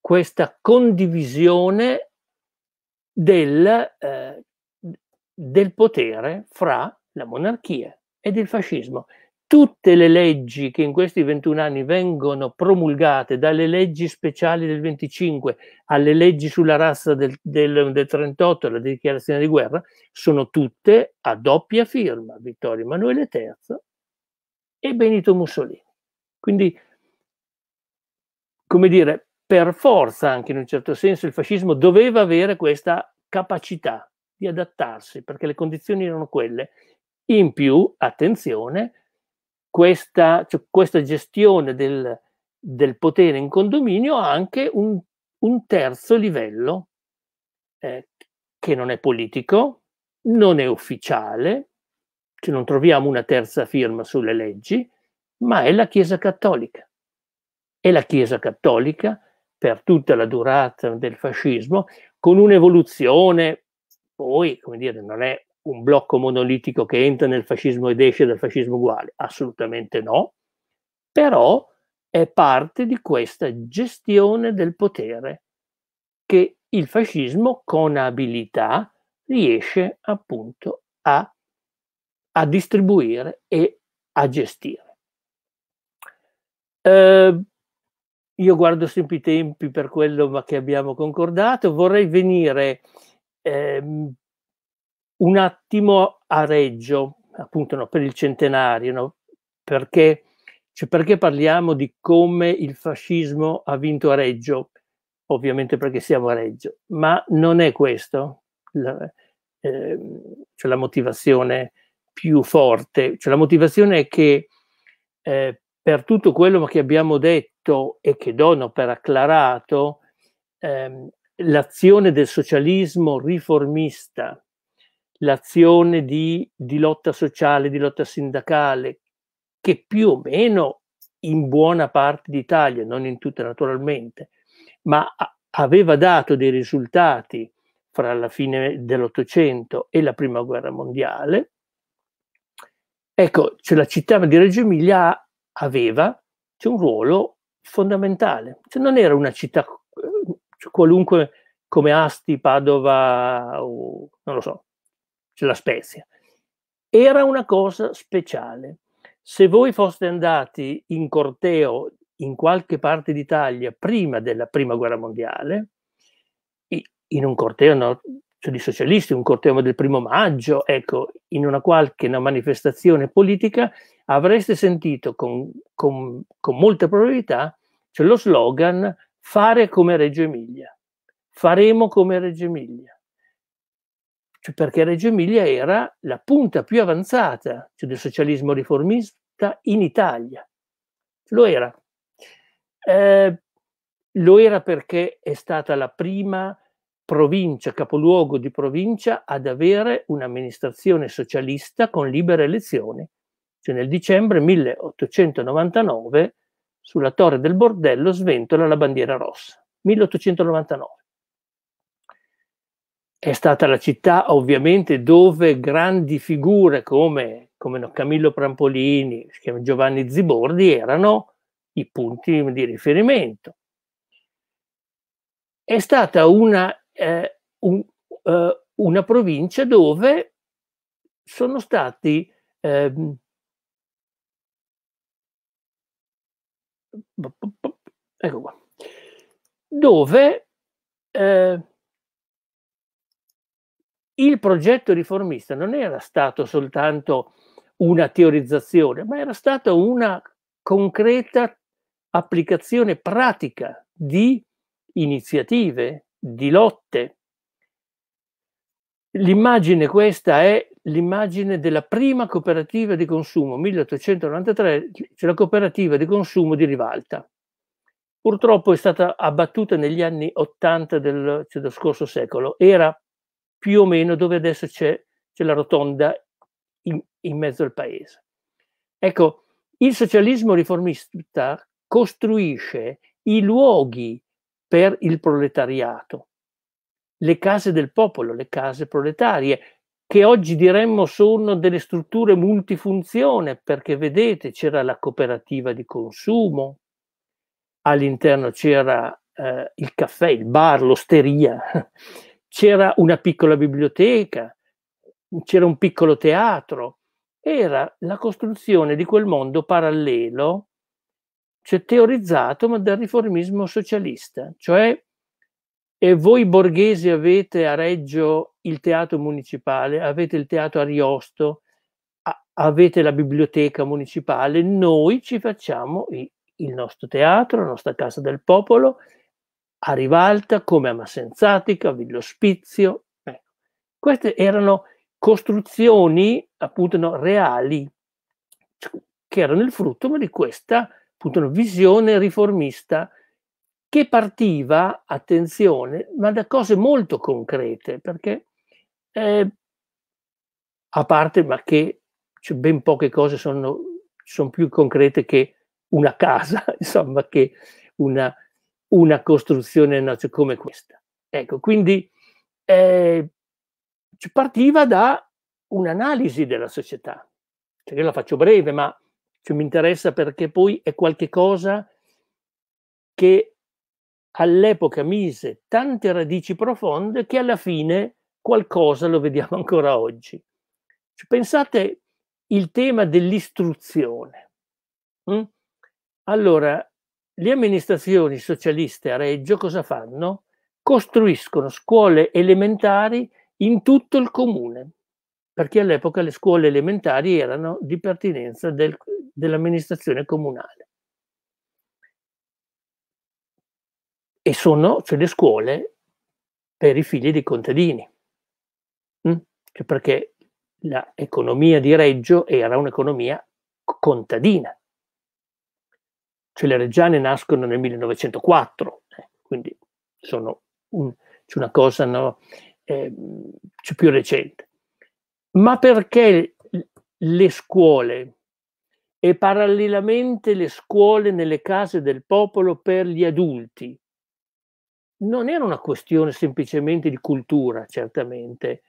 questa condivisione del, eh, del potere fra la monarchia ed il fascismo tutte le leggi che in questi 21 anni vengono promulgate, dalle leggi speciali del 25 alle leggi sulla razza del, del, del 38, la dichiarazione di guerra, sono tutte a doppia firma Vittorio Emanuele III e Benito Mussolini. Quindi, come dire, per forza anche in un certo senso il fascismo doveva avere questa capacità di adattarsi perché le condizioni erano quelle. In più, attenzione, questa, cioè, questa gestione del, del, potere in condominio ha anche un, un terzo livello eh, che non è politico, non è ufficiale, cioè non troviamo una terza firma sulle leggi, ma è la Chiesa Cattolica. E la Chiesa Cattolica per tutta la durata del fascismo, con un'evoluzione, poi, come dire, non è un blocco monolitico che entra nel fascismo ed esce dal fascismo uguale, assolutamente no, però è parte di questa gestione del potere che il fascismo con abilità riesce appunto a, a distribuire e a gestire. Eh, io guardo sempre i tempi per quello che abbiamo concordato, vorrei venire eh, un attimo a Reggio, appunto no, per il centenario, no? perché, cioè perché parliamo di come il fascismo ha vinto a Reggio, ovviamente perché siamo a Reggio, ma non è questo la, eh, cioè la motivazione più forte, cioè la motivazione è che eh, per tutto quello che abbiamo detto e che dono per acclarato, ehm, l'azione del socialismo riformista l'azione di, di lotta sociale, di lotta sindacale, che più o meno in buona parte d'Italia, non in tutta naturalmente, ma aveva dato dei risultati fra la fine dell'Ottocento e la Prima Guerra Mondiale. Ecco, cioè la città di Reggio Emilia aveva cioè, un ruolo fondamentale, cioè, non era una città eh, cioè, qualunque come Asti, Padova, o, non lo so, c'è la Spezia. Era una cosa speciale. Se voi foste andati in corteo in qualche parte d'Italia prima della Prima Guerra Mondiale, in un corteo no, cioè di socialisti, un corteo del primo maggio, ecco, in una qualche una manifestazione politica, avreste sentito con, con, con molta probabilità cioè lo slogan fare come Reggio Emilia, faremo come Reggio Emilia cioè perché Reggio Emilia era la punta più avanzata cioè, del socialismo riformista in Italia. Lo era. Eh, lo era perché è stata la prima provincia, capoluogo di provincia, ad avere un'amministrazione socialista con libere elezioni. Cioè nel dicembre 1899 sulla torre del bordello sventola la bandiera rossa. 1899 è stata la città ovviamente dove grandi figure come, come Camillo Prampolini, Giovanni Zibordi erano i punti di riferimento. È stata una, eh, un, eh, una provincia dove sono stati eh, ecco qua, dove eh, il progetto riformista non era stato soltanto una teorizzazione, ma era stata una concreta applicazione pratica di iniziative, di lotte. L'immagine questa è l'immagine della prima cooperativa di consumo, 1893, cioè la cooperativa di consumo di Rivalta. Purtroppo è stata abbattuta negli anni 80 del, cioè del scorso secolo. Era più o meno dove adesso c'è, c'è la rotonda in, in mezzo al paese. Ecco, il socialismo riformista costruisce i luoghi per il proletariato, le case del popolo, le case proletarie, che oggi diremmo sono delle strutture multifunzione, perché vedete c'era la cooperativa di consumo, all'interno c'era eh, il caffè, il bar, l'osteria, c'era una piccola biblioteca, c'era un piccolo teatro, era la costruzione di quel mondo parallelo, cioè teorizzato ma dal riformismo socialista, cioè e voi borghesi avete a Reggio il teatro municipale, avete il teatro Ariosto, a, avete la biblioteca municipale, noi ci facciamo i, il nostro teatro, la nostra casa del popolo, a Rivalta, come a Massenzatica, a Villospizio. Eh. Ecco. Queste erano costruzioni appunto no, reali, che erano il frutto di questa appunto, no, visione riformista che partiva, attenzione, ma da cose molto concrete, perché eh, a parte ma che cioè, ben poche cose sono, sono più concrete che una casa, insomma, che una, una costruzione come questa. Ecco, quindi eh, partiva da un'analisi della società. Cioè, io la faccio breve, ma cioè, mi interessa perché poi è qualcosa che all'epoca mise tante radici profonde che alla fine qualcosa lo vediamo ancora oggi. Cioè, pensate il tema dell'istruzione. Mm? Allora, le amministrazioni socialiste a Reggio cosa fanno? Costruiscono scuole elementari in tutto il comune, perché all'epoca le scuole elementari erano di pertinenza del, dell'amministrazione comunale. E sono cioè, le scuole per i figli dei contadini, mm? cioè perché l'economia di Reggio era un'economia contadina cioè le Reggiane nascono nel 1904, eh, quindi sono un, c'è una cosa no, eh, più recente. Ma perché le scuole e parallelamente le scuole nelle case del popolo per gli adulti? Non era una questione semplicemente di cultura, certamente.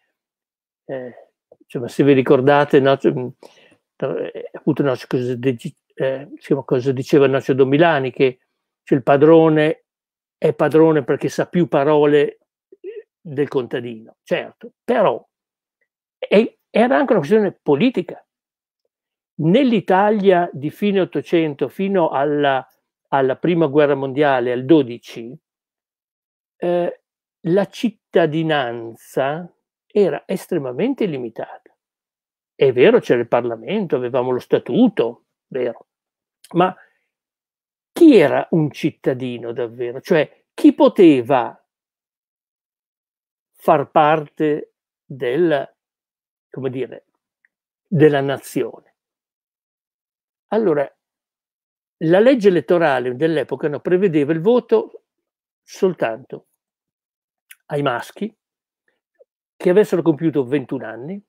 Eh, cioè, se vi ricordate, no, cioè, appunto, no, eh, cosa diceva Nacio Domilani, che cioè, il padrone è padrone perché sa più parole eh, del contadino, certo, però è, era anche una questione politica. Nell'Italia di fine Ottocento fino alla, alla, Prima Guerra Mondiale, al 12, eh, la cittadinanza era estremamente limitata. È vero, c'era il Parlamento, avevamo lo statuto, vero, ma chi era un cittadino davvero? Cioè chi poteva far parte del, come dire, della nazione? Allora, la legge elettorale dell'epoca no, prevedeva il voto soltanto ai maschi che avessero compiuto 21 anni,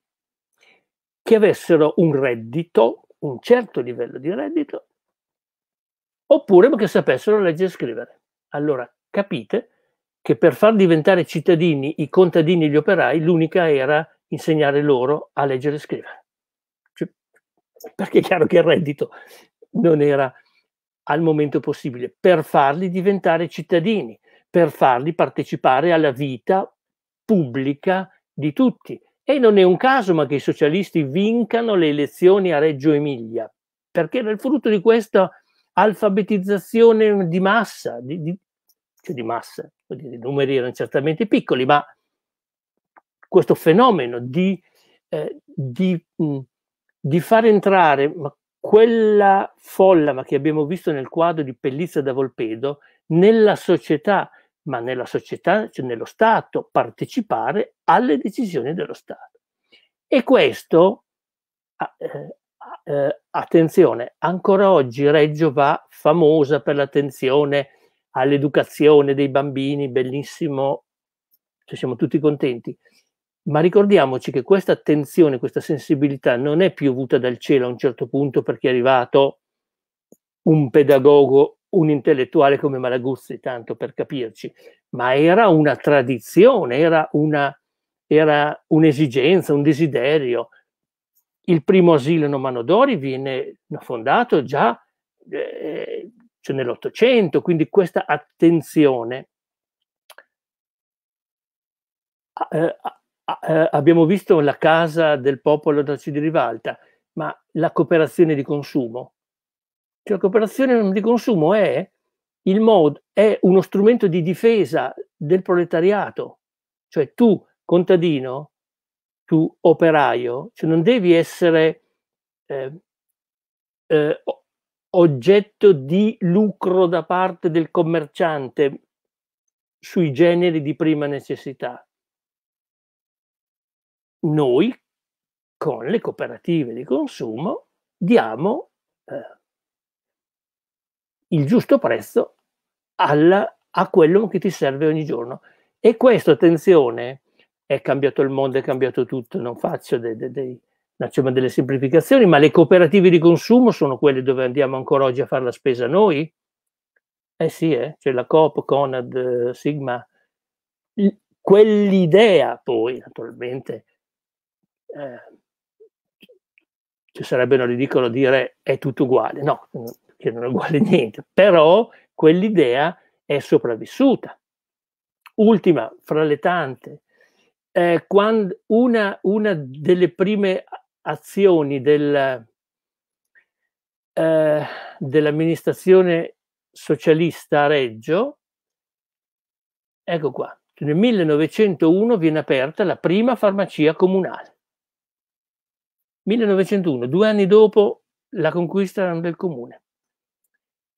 che avessero un reddito, un certo livello di reddito oppure che sapessero leggere e scrivere. Allora capite che per far diventare cittadini i contadini e gli operai, l'unica era insegnare loro a leggere e scrivere. Cioè, perché è chiaro che il reddito non era al momento possibile, per farli diventare cittadini, per farli partecipare alla vita pubblica di tutti. E non è un caso ma che i socialisti vincano le elezioni a Reggio Emilia, perché era il frutto di questa alfabetizzazione di massa, di, di, cioè di massa, i numeri erano certamente piccoli, ma questo fenomeno di, eh, di, mh, di far entrare quella folla, ma che abbiamo visto nel quadro di Pellizza da Volpedo, nella società, ma nella società, cioè nello Stato, partecipare alle decisioni dello Stato. E questo eh, eh, attenzione, ancora oggi Reggio va famosa per l'attenzione all'educazione dei bambini, bellissimo, cioè siamo tutti contenti. Ma ricordiamoci che questa attenzione, questa sensibilità non è piovuta dal cielo a un certo punto perché è arrivato un pedagogo, un intellettuale come Malaguzzi, tanto per capirci, ma era una tradizione, era, una, era un'esigenza, un desiderio, il primo asilo in Omanodori viene fondato già eh, cioè nell'Ottocento, quindi questa attenzione. Ah, eh, ah, ah, eh, abbiamo visto la casa del popolo da Cid Rivalta, ma la cooperazione di consumo. Cioè, la cooperazione di consumo è il mod, è uno strumento di difesa del proletariato. Cioè tu, contadino, tu operaio, cioè non devi essere ehm, eh, eh, oggetto di lucro da parte del commerciante sui generi di prima necessità. Noi, con le cooperative di consumo, diamo eh, il giusto prezzo alla, a quello che ti serve ogni giorno. E questo, attenzione, è cambiato il mondo, è cambiato tutto, non faccio dei, dei, dei, insomma, delle semplificazioni, ma le cooperative di consumo sono quelle dove andiamo ancora oggi a fare la spesa noi? Eh sì, eh? c'è la Coop, Conad, Sigma. Quell'idea poi, naturalmente, eh, ci sarebbe un ridicolo dire è tutto uguale, no, che non è uguale niente, però quell'idea è sopravvissuta. Ultima, fra le tante, eh, quando una, una, delle prime azioni del, eh, dell'amministrazione socialista a Reggio, ecco qua, nel 1901 viene aperta la prima farmacia comunale. 1901, due anni dopo la conquista del comune.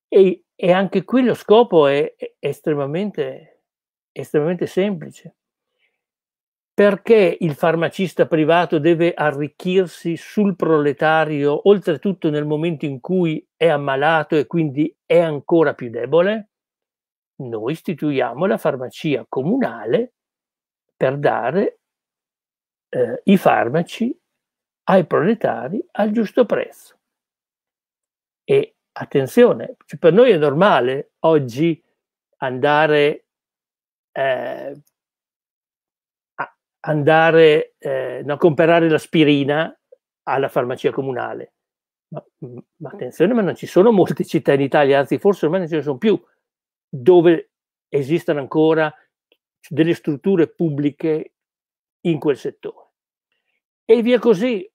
E, e anche qui lo scopo è, è estremamente, estremamente semplice perché il farmacista privato deve arricchirsi sul proletario, oltretutto nel momento in cui è ammalato e quindi è ancora più debole? Noi istituiamo la farmacia comunale per dare eh, i farmaci ai proletari al giusto prezzo. E attenzione, cioè, per noi è normale oggi andare eh, andare eh, a comprare l'aspirina alla farmacia comunale. Ma, mm, ma, attenzione, ma non ci sono molte città in Italia, anzi forse ormai non ce ne sono più, dove esistono ancora delle strutture pubbliche in quel settore. E via così,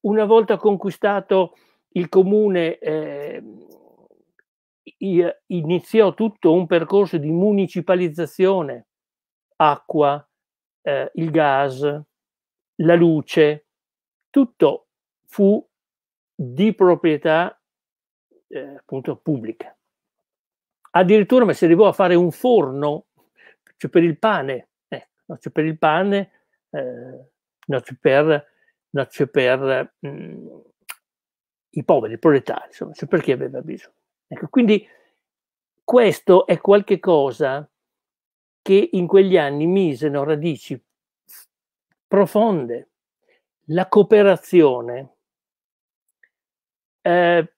una volta conquistato il comune, eh, iniziò tutto un percorso di municipalizzazione, acqua, eh, il gas, la luce, tutto fu di proprietà eh, appunto pubblica. Addirittura mi si arrivò a fare un forno cioè per il pane, eh, no, cioè per il pane, eh, no, cioè per, no, cioè per mh, mm, i poveri, i proletari, insomma, cioè per chi aveva bisogno. Ecco, quindi questo è qualche cosa che in quegli anni misero radici profonde. La cooperazione, eh,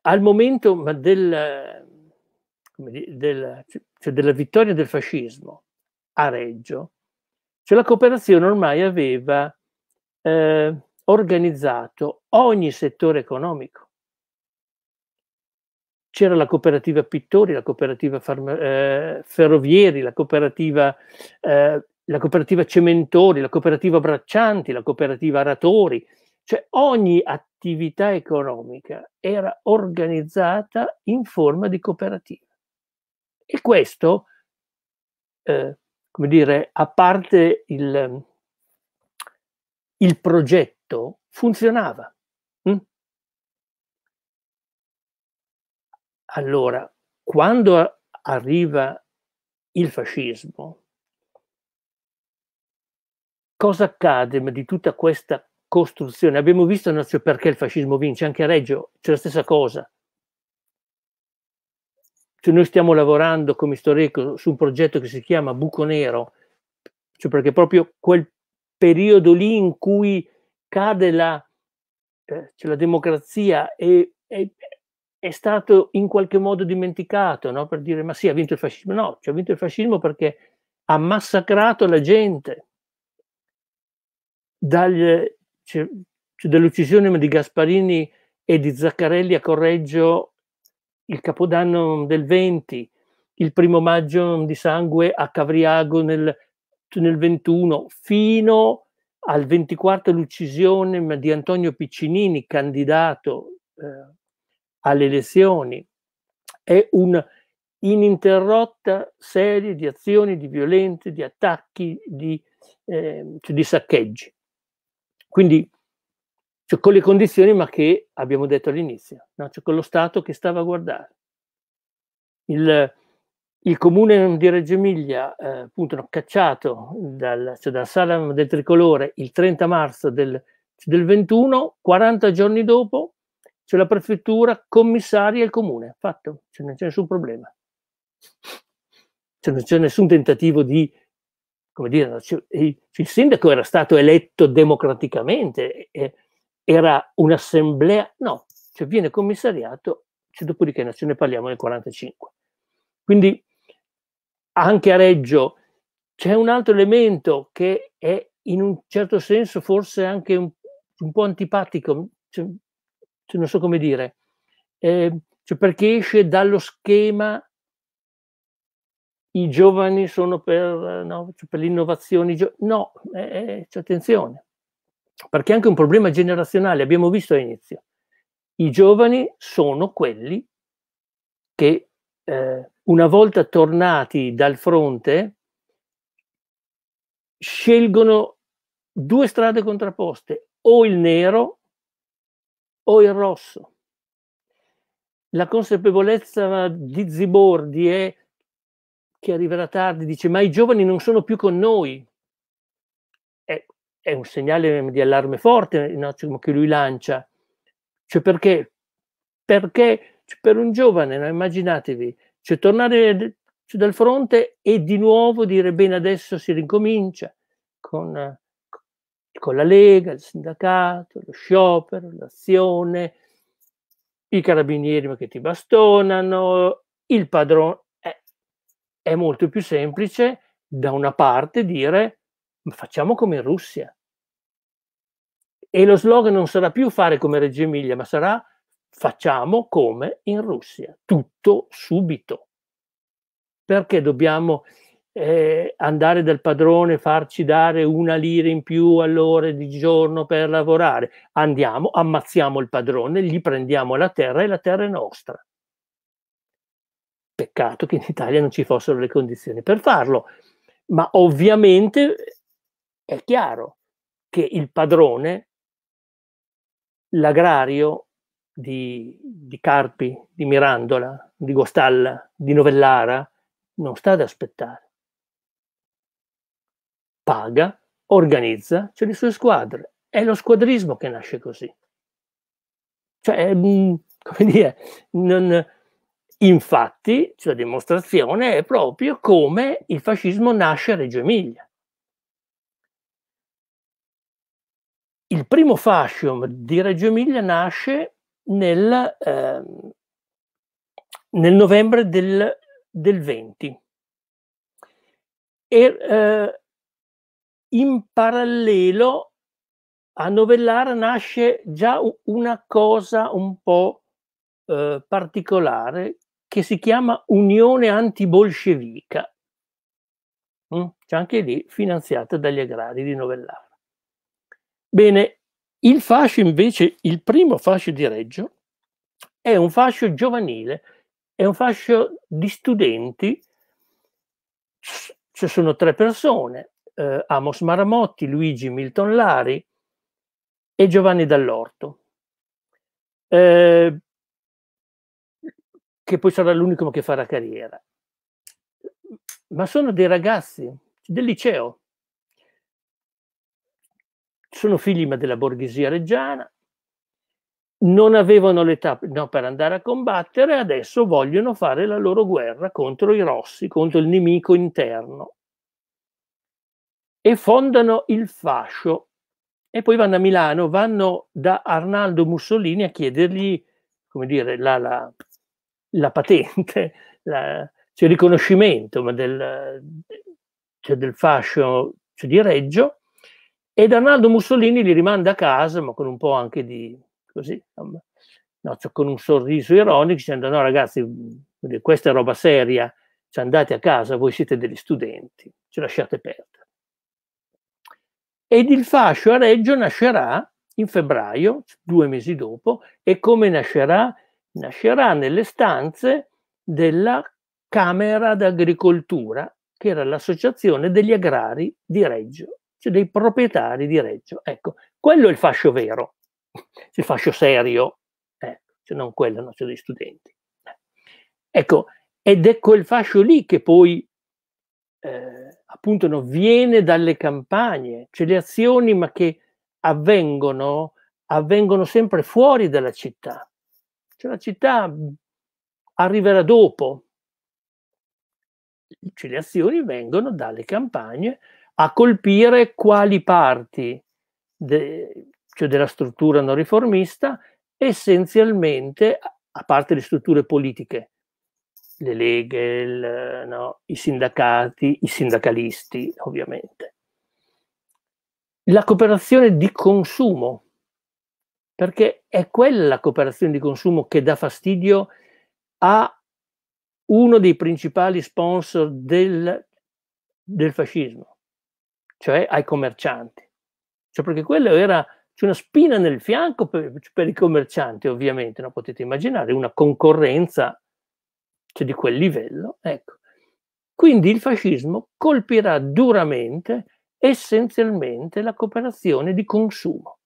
al momento del, del, cioè della vittoria del fascismo a Reggio, cioè la cooperazione ormai aveva eh, organizzato ogni settore economico c'era la cooperativa pittori, la cooperativa farma, eh, ferrovieri, la cooperativa, eh, la cooperativa cementori, la cooperativa braccianti, la cooperativa aratori, cioè ogni attività economica era organizzata in forma di cooperativa. E questo, eh, come dire, a parte il, il progetto, funzionava. Hm? Allora, quando arriva il fascismo, cosa accade di tutta questa costruzione? Abbiamo visto Nazio perché il fascismo vince, anche a Reggio c'è la stessa cosa. Cioè noi stiamo lavorando come storico su un progetto che si chiama Buco Nero, cioè perché proprio quel periodo lì in cui cade la, cioè la democrazia e, e, è stato in qualche modo dimenticato, no? per dire ma sì, ha vinto il fascismo. No, ci cioè, ha vinto il fascismo perché ha massacrato la gente Dal, cioè, cioè dell'uccisione di Gasparini e di Zaccarelli a Correggio il Capodanno del 20, il primo maggio di sangue a Cavriago nel, nel 21, fino al 24 l'uccisione di Antonio Piccinini, candidato eh, alle elezioni, è un'ininterrotta serie di azioni, di violenze, di attacchi, di, eh, cioè di saccheggi. Quindi cioè, con le condizioni ma che abbiamo detto all'inizio, no? cioè, con lo Stato che stava a guardare. Il, il comune di Reggio Emilia, eh, appunto, no, cacciato dal, cioè, dalla sala del tricolore il 30 marzo del, del 21, 40 giorni dopo, c'è la prefettura, commissaria e il comune. Fatto, cioè, non c'è nessun problema. Cioè, non c'è nessun tentativo di, come dire, cioè, il sindaco era stato eletto democraticamente, eh, era un'assemblea, no, cioè viene commissariato, cioè, dopodiché no, ce ne parliamo nel 45. Quindi anche a Reggio c'è un altro elemento che è in un certo senso forse anche un, un po' antipatico, cioè, cioè, non so come dire, eh, cioè perché esce dallo schema i giovani sono per, eh, no, cioè per l'innovazione, no, eh, cioè attenzione, perché è anche un problema generazionale, abbiamo visto all'inizio, i giovani sono quelli che eh, una volta tornati dal fronte scelgono due strade contrapposte, o il nero o il rosso. La consapevolezza di Zibordi è che arriverà tardi, dice ma i giovani non sono più con noi. È, è un segnale di allarme forte no? Cioè, che lui lancia. Cioè perché? Perché cioè, per un giovane, no? immaginatevi, cioè tornare cioè, dal fronte e di nuovo dire bene adesso si ricomincia con con la Lega, il sindacato, lo sciopero, l'azione, i carabinieri che ti bastonano, il padrone. Eh, è molto più semplice da una parte dire facciamo come in Russia. E lo slogan non sarà più fare come Reggio Emilia, ma sarà facciamo come in Russia, tutto subito. Perché dobbiamo eh, andare dal padrone, farci dare una lira in più all'ora di giorno per lavorare. Andiamo, ammazziamo il padrone, gli prendiamo la terra e la terra è nostra. Peccato che in Italia non ci fossero le condizioni per farlo, ma ovviamente eh, è chiaro che il padrone, l'agrario di, di Carpi, di Mirandola, di Gostalla, di Novellara, non sta ad aspettare paga, organizza, c'è le sue squadre. È lo squadrismo che nasce così. Cioè, mm, come dire, non, infatti, la dimostrazione è proprio come il fascismo nasce a Reggio Emilia. Il primo fascio di Reggio Emilia nasce nel, eh, nel novembre del, del 20 e eh, in parallelo a Novellara nasce già una cosa un po' eh, particolare che si chiama Unione Antibolscevica, mm? c'è anche lì finanziata dagli agrari di Novellara. Bene, il fascio invece, il primo fascio di Reggio, è un fascio giovanile, è un fascio di studenti, ci sono tre persone, eh, Amos Maramotti, Luigi Milton Lari e Giovanni Dall'Orto. Eh, che poi sarà l'unico che farà carriera. Ma sono dei ragazzi del liceo. Sono figli della borghesia reggiana, non avevano l'età no, per andare a combattere, adesso vogliono fare la loro guerra contro i rossi, contro il nemico interno e fondano il fascio e poi vanno a Milano, vanno da Arnaldo Mussolini a chiedergli, come dire, la, la, la patente, la, cioè il riconoscimento ma del, cioè del fascio cioè di Reggio, ed Arnaldo Mussolini li rimanda a casa, ma con un po' anche di, così, no, cioè con un sorriso ironico, dicendo no ragazzi, questa è roba seria, ci andate a casa, voi siete degli studenti, ci lasciate perdere ed il fascio a Reggio nascerà in febbraio, due mesi dopo, e come nascerà? Nascerà nelle stanze della Camera d'Agricoltura, che era l'associazione degli agrari di Reggio, cioè dei proprietari di Reggio. Ecco, quello è il fascio vero, il fascio serio, eh, cioè non quello no, cioè degli studenti. Ecco, ed è ecco quel fascio lì che poi eh, appunto no, viene dalle campagne, cioè le azioni ma che avvengono, avvengono sempre fuori dalla città. Cioè la città arriverà dopo. Cioè le azioni vengono dalle campagne a colpire quali parti de, cioè della struttura non riformista essenzialmente a parte le strutture politiche le leghe, il, no, i sindacati, i sindacalisti ovviamente. La cooperazione di consumo, perché è quella cooperazione di consumo che dà fastidio a uno dei principali sponsor del, del fascismo, cioè ai commercianti. Cioè perché quello era c'è una spina nel fianco per, per i commercianti, ovviamente, no? potete immaginare una concorrenza cioè di quel livello, ecco. Quindi il fascismo colpirà duramente essenzialmente la cooperazione di consumo,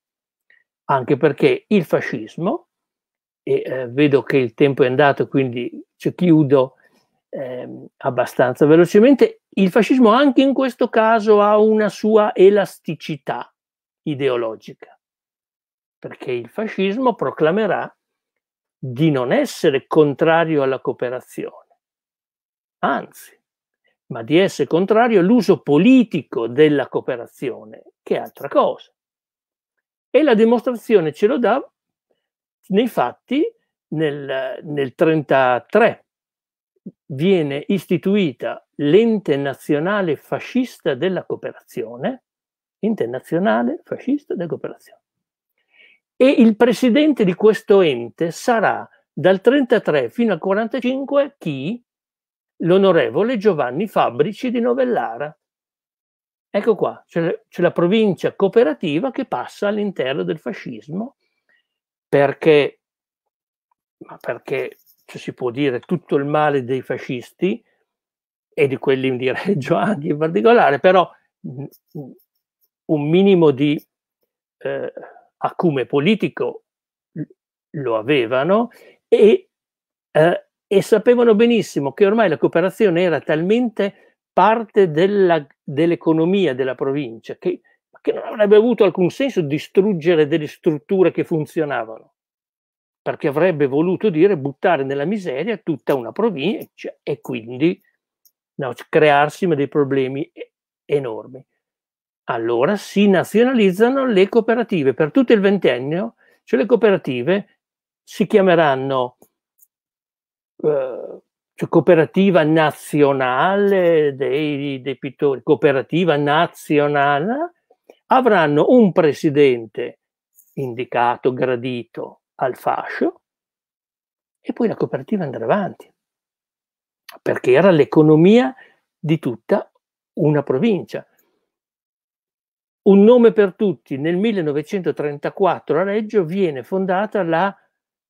anche perché il fascismo, e eh, vedo che il tempo è andato, quindi ci chiudo eh, abbastanza velocemente, il fascismo anche in questo caso ha una sua elasticità ideologica, perché il fascismo proclamerà di non essere contrario alla cooperazione, anzi, ma di essere contrario all'uso politico della cooperazione, che è altra cosa. E la dimostrazione ce lo dà nei fatti nel, nel 33 viene istituita l'ente nazionale fascista della cooperazione, internazionale fascista della cooperazione e il presidente di questo ente sarà dal 33 fino al 45 chi? L'onorevole Giovanni Fabrici di Novellara. Ecco qua, c'è, la provincia cooperativa che passa all'interno del fascismo perché, perché cioè, si può dire tutto il male dei fascisti e di quelli in direggio anche in particolare, però un minimo di eh, acume politico lo avevano e, eh, e sapevano benissimo che ormai la cooperazione era talmente parte della, dell'economia della provincia che, che non avrebbe avuto alcun senso distruggere delle strutture che funzionavano perché avrebbe voluto dire buttare nella miseria tutta una provincia e quindi no, crearsi dei problemi enormi allora si nazionalizzano le cooperative. Per tutto il ventennio, cioè le cooperative si chiameranno eh, cioè cooperativa nazionale dei, dei pittori, cooperativa nazionale, avranno un presidente indicato, gradito al fascio e poi la cooperativa andrà avanti, perché era l'economia di tutta una provincia un nome per tutti, nel 1934 a Reggio viene fondata la,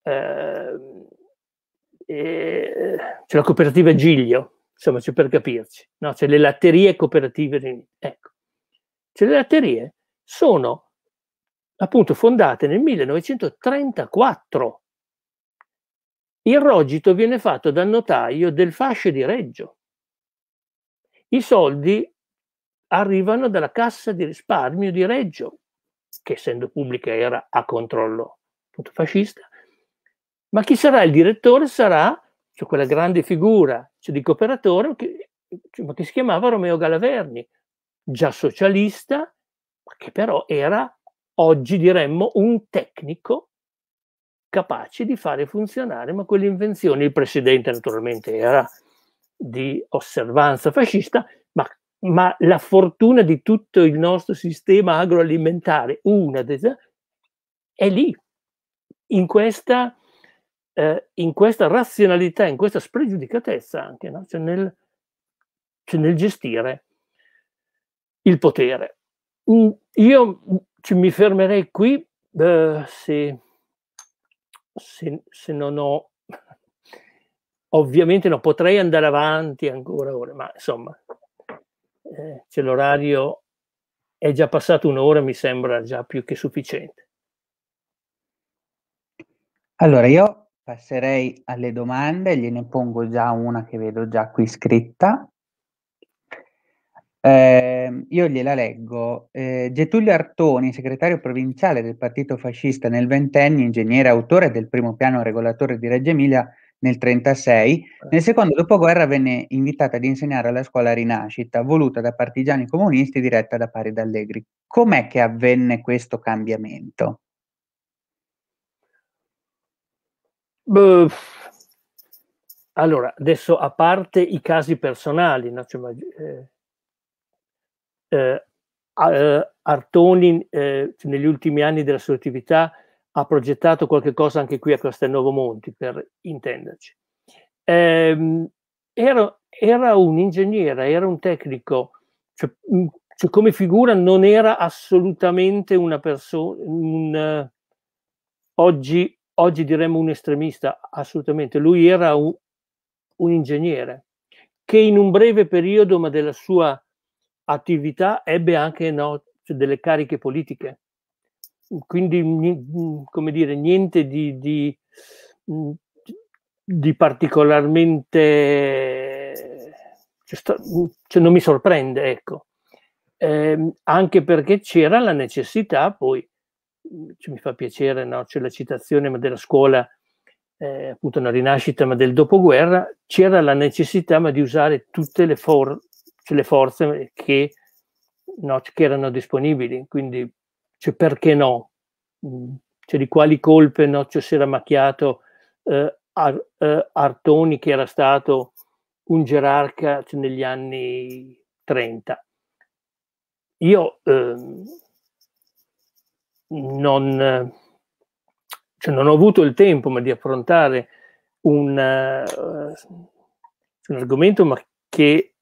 eh, eh, cioè la cooperativa Giglio, insomma c'è per capirci, no? c'è le latterie cooperative. Ecco, cioè le latterie sono appunto fondate nel 1934. Il rogito viene fatto dal notaio del fascio di Reggio. I soldi arrivano dalla cassa di risparmio di Reggio, che essendo pubblica era a controllo appunto, fascista, ma chi sarà il direttore sarà cioè, quella grande figura cioè, di cooperatore che, cioè, che si chiamava Romeo Galaverni, già socialista, ma che però era, oggi diremmo, un tecnico capace di fare funzionare ma quelle invenzioni. Il presidente naturalmente era di osservanza fascista, ma la fortuna di tutto il nostro sistema agroalimentare, una è lì, in questa, eh, in questa razionalità, in questa spregiudicatezza anche, no? cioè nel, cioè nel gestire il potere. Mm, io mm, mi fermerei qui eh, se, se, se, non ho... Ovviamente non potrei andare avanti ancora ore, ma insomma eh, c'è cioè, l'orario, è già passato un'ora, mi sembra già più che sufficiente. Allora, io passerei alle domande, gliene pongo già una che vedo già qui scritta. Eh, io gliela leggo. Eh, Getulio Artoni, segretario provinciale del partito fascista nel ventennio, ingegnere autore del primo piano regolatore di Reggio Emilia, nel 1936. Eh. Nel secondo dopoguerra venne invitata ad insegnare alla scuola Rinascita, voluta da partigiani comunisti diretta da Pari d'Allegri. Com'è che avvenne questo cambiamento? Beh, allora, adesso a parte i casi personali, no? cioè, eh, eh, eh, Artoni eh, negli ultimi anni della sua attività ha progettato qualche cosa anche qui a Castelnuovo Monti, per intenderci. Eh, era, era, un ingegnere, era un tecnico, cioè, mm, cioè come figura non era assolutamente una persona, oggi, oggi, diremmo un estremista, assolutamente, lui era un, un ingegnere che in un breve periodo, ma della sua attività, ebbe anche no, cioè, delle cariche politiche quindi, mhmm, come dire, niente di, di, mhmm, di particolarmente... Cioè, mhmm, cioè, non mi sorprende, ecco. Eh, anche perché c'era la necessità, poi cioè, mi fa piacere, no? c'è la citazione della scuola, eh, appunto una rinascita ma del dopoguerra, c'era la necessità ma di usare tutte le, for- cioè, le forze eh, che, no, che erano disponibili, quindi cioè perché no? Mm. Cioè di quali colpe Noccio si era macchiato eh, Ar, eh, Artoni che era stato un gerarca cioè, negli anni 30. Io ehm, non, cioè, non, ho avuto il tempo ma, di affrontare un, uh, un argomento ma che,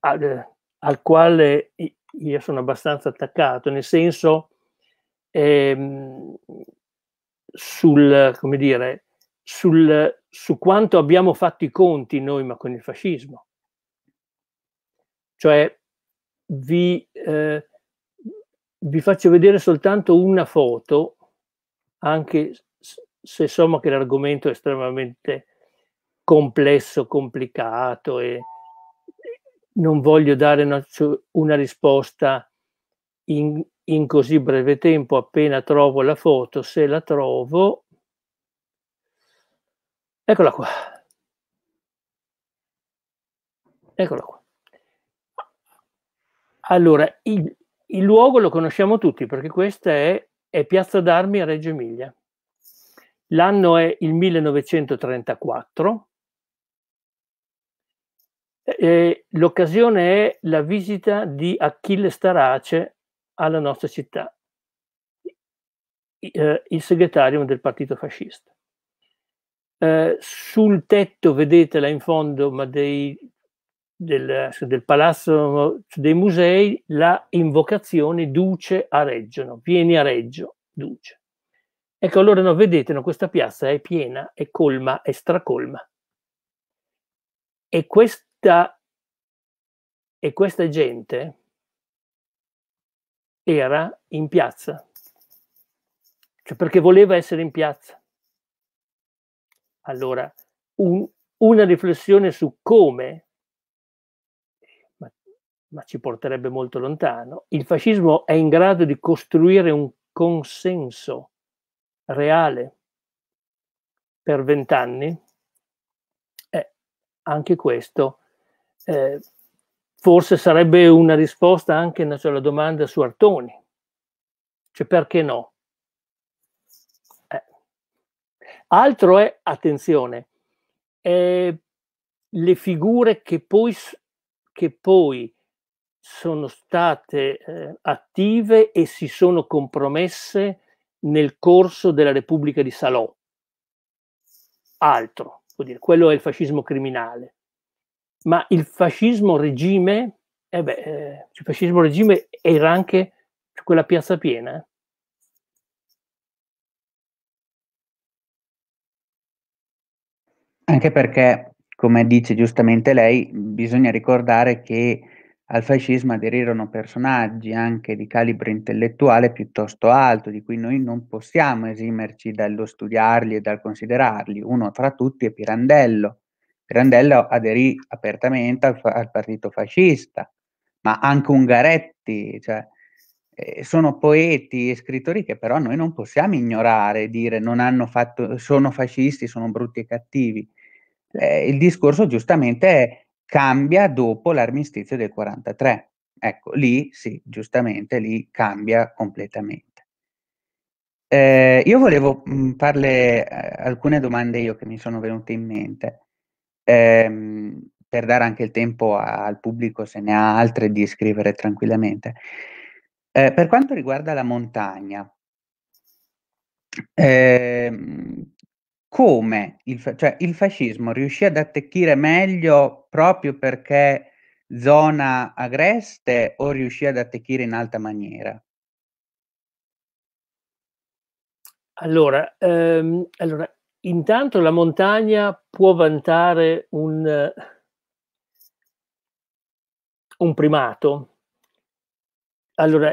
ad, al quale io sono abbastanza attaccato, nel senso ehm, sul, come dire, sul, su quanto abbiamo fatto i conti noi, ma con il fascismo. Cioè, vi, eh, vi faccio vedere soltanto una foto, anche se so che l'argomento è estremamente complesso, complicato e non voglio dare una, una risposta in, in così breve tempo appena trovo la foto, se la trovo, eccola qua. Eccola qua. Allora, il, il luogo lo conosciamo tutti perché questa è, è Piazza d'Armi a Reggio Emilia. L'anno è il 1934. Eh, l'occasione è la visita di Achille Starace alla nostra città eh, il segretario del partito fascista. Eh, sul tetto vedete là in fondo ma dei, del, del palazzo dei musei la invocazione Duce a Reggio, no? vieni a Reggio, Duce. Ecco, allora no, vedete, no, questa piazza è piena, è colma, è stracolma. E questa, e questa gente, era in piazza, cioè perché voleva essere in piazza. Allora, un, una riflessione su come, ma, ma ci porterebbe molto lontano, il fascismo è in grado di costruire un consenso reale per vent'anni, eh, anche questo eh, forse sarebbe una risposta anche alla domanda su Artoni. Cioè, perché no? Eh. Altro è, attenzione, eh, le figure che poi, che poi sono state eh, attive e si sono compromesse nel corso della Repubblica di Salò. Altro, dire, quello è il fascismo criminale ma il fascismo regime, eh beh, eh, il fascismo regime era anche su quella piazza piena. Eh. Anche perché, come dice giustamente lei, bisogna ricordare che al fascismo aderirono personaggi anche di calibro intellettuale piuttosto alto, di cui noi non possiamo esimerci dallo studiarli e dal considerarli. Uno tra tutti è Pirandello, Grandello aderì apertamente al, al partito fascista, ma anche Ungaretti, cioè, eh, sono poeti e scrittori che però noi non possiamo ignorare, dire non hanno fatto, sono fascisti, sono brutti e cattivi. Eh, il discorso giustamente è, cambia dopo l'armistizio del 43. Ecco, lì sì, giustamente, lì cambia completamente. Eh, io volevo mh, farle eh, alcune domande io che mi sono venute in mente ehm, per dare anche il tempo a, al pubblico, se ne ha altre, di scrivere tranquillamente. Eh, per quanto riguarda la montagna, ehm, come il, fa- cioè il fascismo riuscì ad attecchire meglio proprio perché zona agreste o riuscì ad attecchire in alta maniera? Allora, ehm, allora Intanto la montagna può vantare un, eh, un primato. Allora,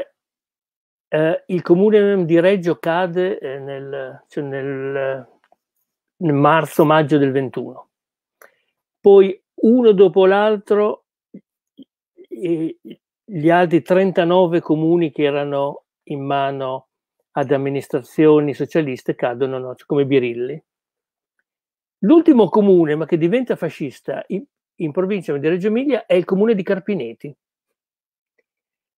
eh, il comune di Reggio cade eh, nel, cioè nel, nel marzo-maggio del 21. Poi uno dopo l'altro eh, gli altri 39 comuni che erano in mano ad amministrazioni socialiste cadono no? Cioè come birilli. L'ultimo comune, ma che diventa fascista in, in provincia di Reggio Emilia, è il comune di Carpineti.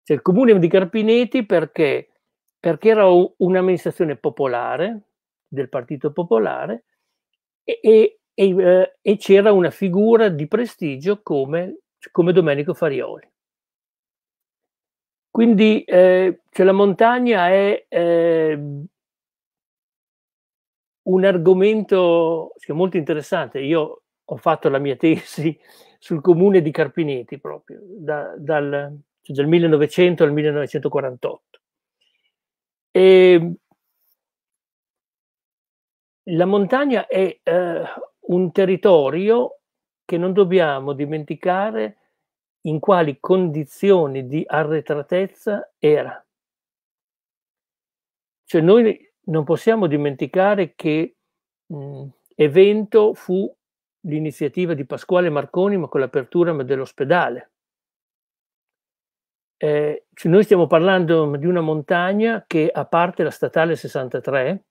Cioè il comune di Carpineti perché, perché era un'amministrazione popolare, del Partito Popolare, e, e, e, eh, e c'era una figura di prestigio come, come Domenico Farioli. Quindi eh, cioè la montagna è eh, un argomento molto interessante. Io ho fatto la mia tesi sul comune di Carpineti proprio, da, dal, cioè dal 1900 al 1948. E ehm, la montagna è eh, un territorio che non dobbiamo dimenticare in quali condizioni di arretratezza era. Cioè noi non possiamo dimenticare che mh, evento fu l'iniziativa di Pasquale Marconi, ma con l'apertura dell'ospedale. Eh, cioè noi stiamo parlando di una montagna che, a parte la statale 63,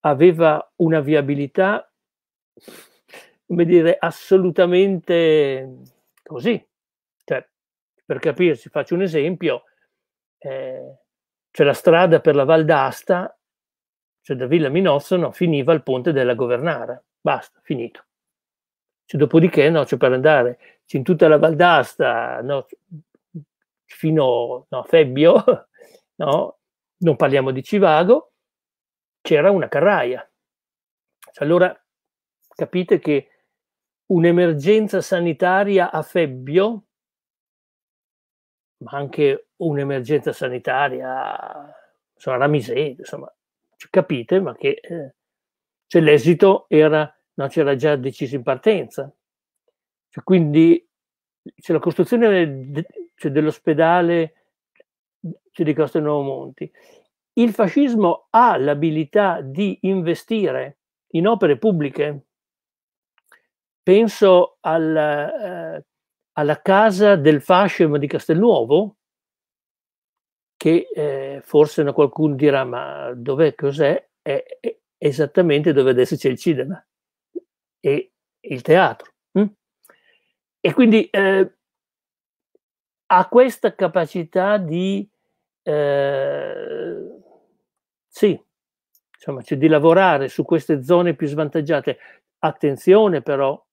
aveva una viabilità, come dire, assolutamente così. Cioè, per capirci, faccio un esempio. Eh, cioè la strada per la Val d'Asta, cioè da Villa Minozzo, Minozzono, finiva al ponte della Governara. Basta, finito. Cioè, dopodiché, no, cioè per andare in tutta la Val d'Asta, no, fino no, a Febbio, no, non parliamo di Civago, c'era una carraia. Cioè, allora capite che un'emergenza sanitaria a Febbio, ma anche un'emergenza sanitaria, insomma, miseria, insomma, capite, ma che eh, cioè, l'esito era, no, c'era già deciso in partenza. Cioè, quindi cioè, la costruzione de, cioè, dell'ospedale di Costa Nuovo Monti. Il fascismo ha l'abilità di investire in opere pubbliche. Penso al, eh, alla casa del fascismo di Castelnuovo, che eh, forse qualcuno dirà ma dov'è, cos'è? È, è esattamente dove adesso c'è il cinema e il teatro. Hm? E quindi eh, ha questa capacità di, eh, sì, insomma, cioè di lavorare su queste zone più svantaggiate. Attenzione però,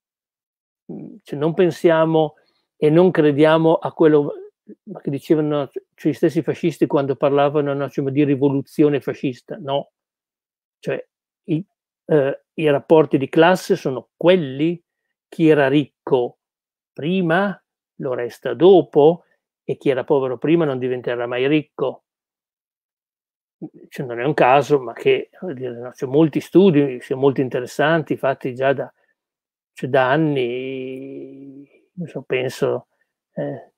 mm, cioè non pensiamo e non crediamo a quello che dicevano cioè, gli stessi fascisti quando parlavano no, cioè, di rivoluzione fascista, no. Cioè, i, eh, i rapporti di classe sono quelli, chi era ricco prima lo resta dopo e chi era povero prima non diventerà mai ricco. Cioè, non è un caso, ma che no, c'è cioè, molti studi, c'è molti interessanti fatti già da, cioè, da anni, so, penso eh,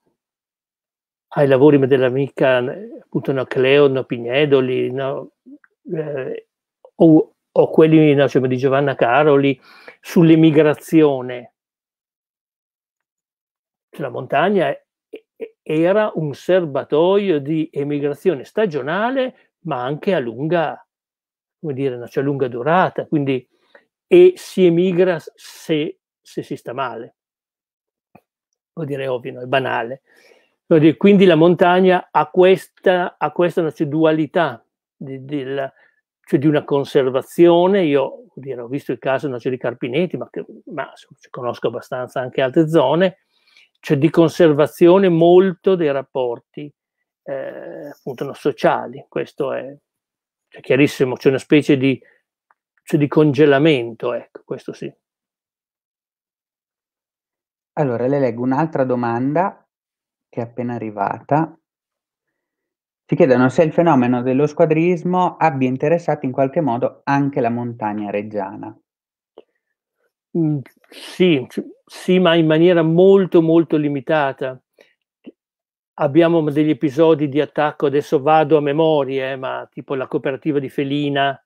ai lavori dell'amica appunto no, Cleo, no, Pignedoli, no, eh, o, o, quelli no, cioè, di Giovanna Caroli sull'emigrazione. La montagna era un serbatoio di emigrazione stagionale, ma anche a lunga, come dire, no, cioè lunga durata, quindi e si emigra se, se si sta male. Vuol dire ovvio, no? è banale quindi la montagna ha questa, ha questa dualità di, di, la, cioè di, una conservazione. Io dire, ho visto il caso non c'è di Carpinetti, ma, che, ma conosco abbastanza anche altre zone, cioè di conservazione molto dei rapporti eh, appunto, sociali. Questo è cioè, chiarissimo, c'è una specie di, cioè, di congelamento, ecco, questo sì. Allora, le leggo un'altra domanda che è appena arrivata. Ci chiedono se il fenomeno dello squadrismo abbia interessato in qualche modo anche la montagna reggiana. Mm, sì, sì, ma in maniera molto molto limitata. Abbiamo degli episodi di attacco, adesso vado a memoria, eh, ma tipo la cooperativa di Felina,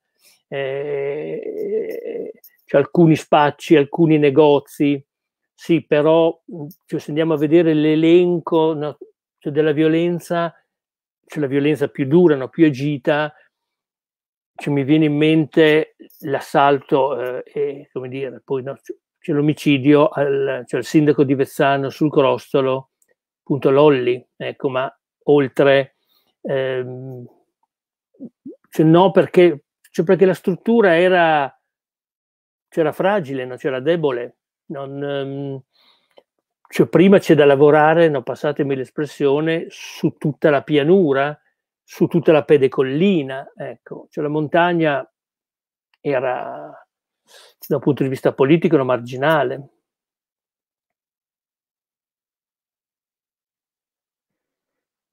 eh, cioè alcuni spacci, alcuni negozi, sì, però mhmm, cioè, se andiamo a vedere l'elenco no, cioè della violenza, cioè la violenza più dura, no, più agita, cioè, mi viene in mente l'assalto eh, e come dire, poi no, c'è l'omicidio al, cioè, al sindaco di Vezzano sul Crostolo, appunto Lolli, ecco, ma oltre... Ehm, cioè, no, perché, cioè perché la struttura era, cioè era fragile, no? c'era debole. Non, ehm, cioè prima c'è da lavorare, no, passatemi l'espressione, su tutta la pianura, su tutta la pedecollina. Ecco, cioè la montagna era, da un punto di vista politico, era marginale.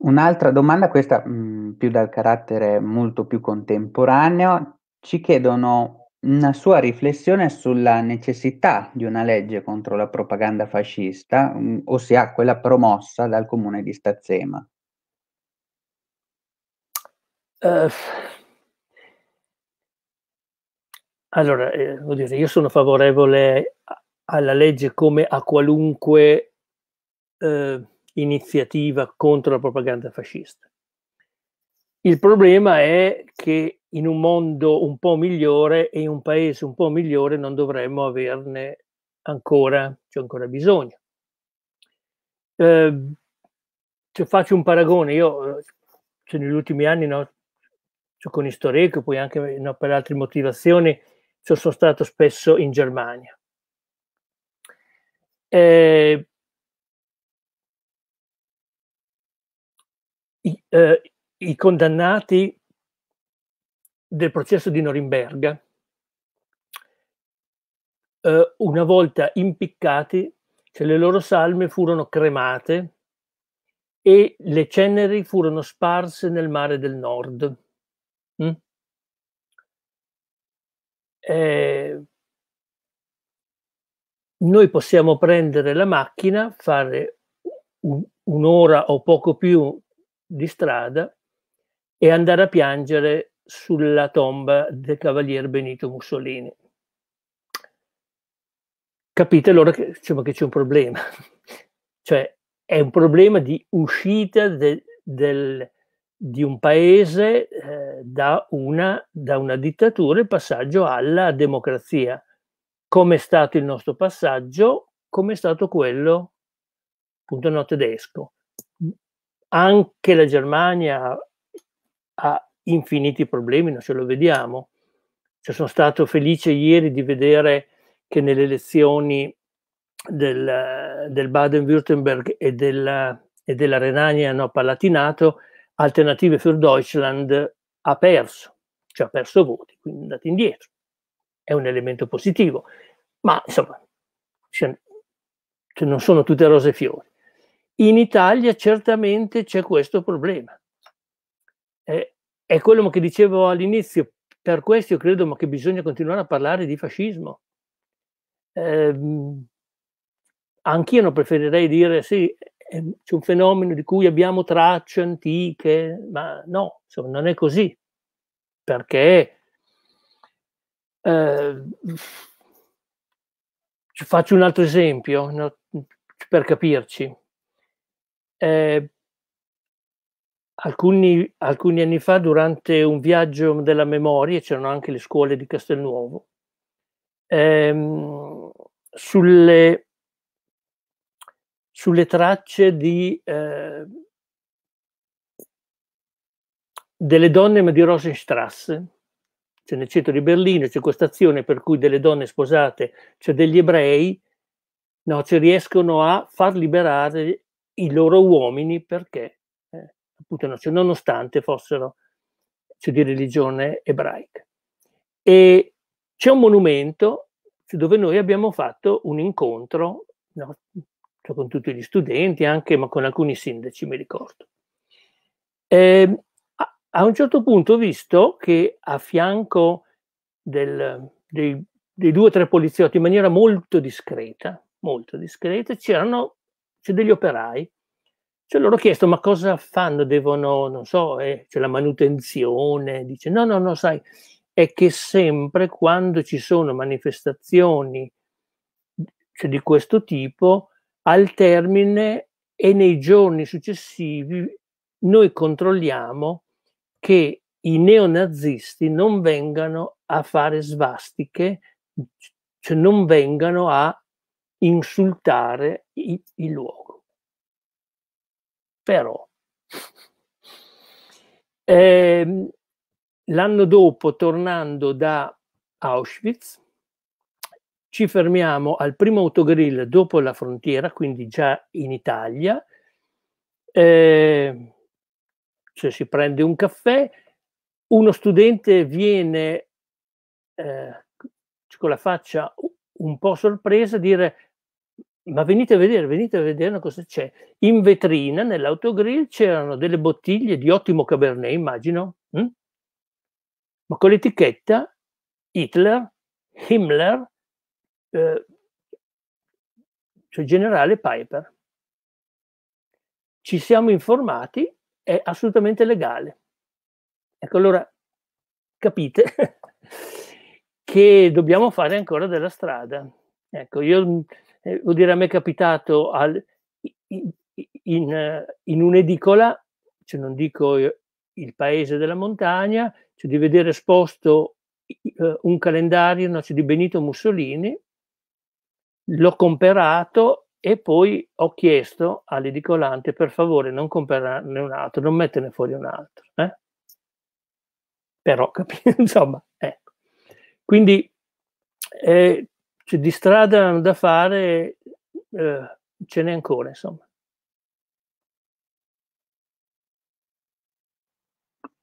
Un'altra domanda, questa mh, mhmm, più dal carattere molto più contemporaneo, ci chiedono una sua riflessione sulla necessità di una legge contro la propaganda fascista, mm, ossia quella promossa dal comune di Stazzema. Uhm. Allora, ehm, voglio dire, io sono favorevole alla legge come a qualunque, uhm, iniziativa contro la propaganda fascista. Il problema è che in un mondo un po' migliore e in un paese un po' migliore non dovremmo averne ancora, cioè ancora bisogno. Eh, faccio un paragone, io cioè negli ultimi anni no, cioè con Istoreco, poi anche eh, no, per altre motivazioni, sono stato spesso in Germania. Eh, i, eh, i condannati del processo di Norimberga, eh, una volta impiccati, cioè le loro salme furono cremate e le ceneri furono sparse nel mare del nord. Mm? Eh, noi possiamo prendere la macchina, fare un, un'ora o poco più di strada e andare a piangere sulla tomba del cavalier Benito Mussolini. Capite allora che, insomma, che c'è un problema, cioè è un problema di uscita de, del, di un paese eh, da, una, da una dittatura e passaggio alla democrazia. Come è stato il nostro passaggio? Come è stato quello appunto no tedesco? Anche la Germania ha infiniti problemi, non ce lo vediamo. Cioè, sono stato felice ieri di vedere che nelle elezioni del, del Baden-Württemberg e, del, e, della Renania no, Palatinato, Alternative für Deutschland ha perso, cioè ha perso voti, quindi è andato indietro. È un elemento positivo, ma insomma, cioè, non sono tutte rose e fiori. In Italia certamente c'è questo problema. Eh, è quello che dicevo all'inizio, per questo io credo che bisogna continuare a parlare di fascismo. Eh, anch'io non preferirei dire sì, ehm, c'è un fenomeno di cui abbiamo tracce antiche, ma no, insomma, non è così, perché eh, faccio un altro esempio no, per capirci. Eh, Alcuni, alcuni, anni fa, durante un viaggio della memoria, c'erano anche le scuole di Castelnuovo, ehm, sulle, sulle, tracce di, eh, delle donne, di Rosenstrasse, cioè nel centro di Berlino c'è questa azione per cui delle donne sposate, cioè degli ebrei, no, ci riescono a far liberare i loro uomini perché appunto, nonostante fossero cioè, di religione ebraica. E c'è un monumento dove noi abbiamo fatto un incontro no, cioè, con tutti gli studenti, anche ma con alcuni sindaci, mi ricordo. E, ehm, a, a, un certo punto ho visto che a fianco del, dei, dei due o tre poliziotti, in maniera molto discreta, molto discreta, c'erano cioè degli operai cioè loro ho chiesto ma cosa fanno? Devono, non so, eh, c'è la manutenzione? Dice no, no, no, sai, è che sempre quando ci sono manifestazioni cioè di questo tipo, al termine e nei giorni successivi noi controlliamo che i neonazisti non vengano a fare svastiche, cioè non vengano a insultare i, i luoghi però eh, l'anno dopo, tornando da Auschwitz, ci fermiamo al primo autogrill dopo la frontiera, quindi già in Italia. Eh, cioè si prende un caffè, uno studente viene eh, con la faccia un po' sorpresa a dire ma venite a vedere, venite a vedere cosa c'è. In vetrina, nell'autogrill, c'erano delle bottiglie di ottimo Cabernet, immagino, hm? ma con l'etichetta Hitler, Himmler, eh, cioè generale Piper. Ci siamo informati, è assolutamente legale. Ecco, allora capite che dobbiamo fare ancora della strada. Ecco, io eh, vuol dire a me è capitato al, in, in, un'edicola, cioè non dico il paese della montagna, cioè di vedere esposto eh, un calendario no, cioè di Benito Mussolini, l'ho comperato e poi ho chiesto all'edicolante per favore non comprarne un altro, non metterne fuori un altro. Eh? Però, capito, insomma, ecco. Quindi eh, cioè, di strada da fare eh, ce n'è ancora, insomma.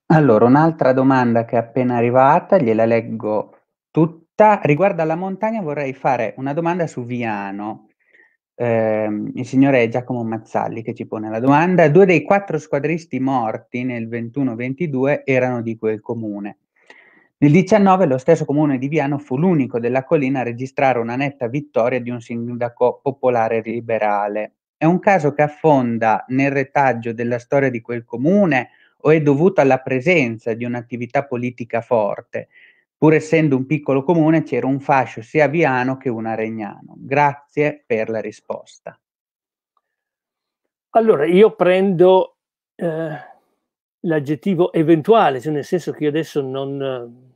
Allora, un'altra domanda che è appena arrivata, gliela leggo tutta. Riguardo alla montagna vorrei fare una domanda su Viano. Eh, il signore Giacomo Mazzalli che ci pone la domanda. Due dei quattro squadristi morti nel 21-22 erano di quel comune. Nel 19 lo stesso comune di Viano fu l'unico della collina a registrare una netta vittoria di un sindaco popolare liberale. È un caso che affonda nel retaggio della storia di quel comune o è dovuto alla presenza di un'attività politica forte? Pur essendo un piccolo comune c'era un fascio sia viano che un Regnano. Grazie per la risposta. Allora, io prendo eh l'aggettivo eventuale, cioè nel senso che io adesso non,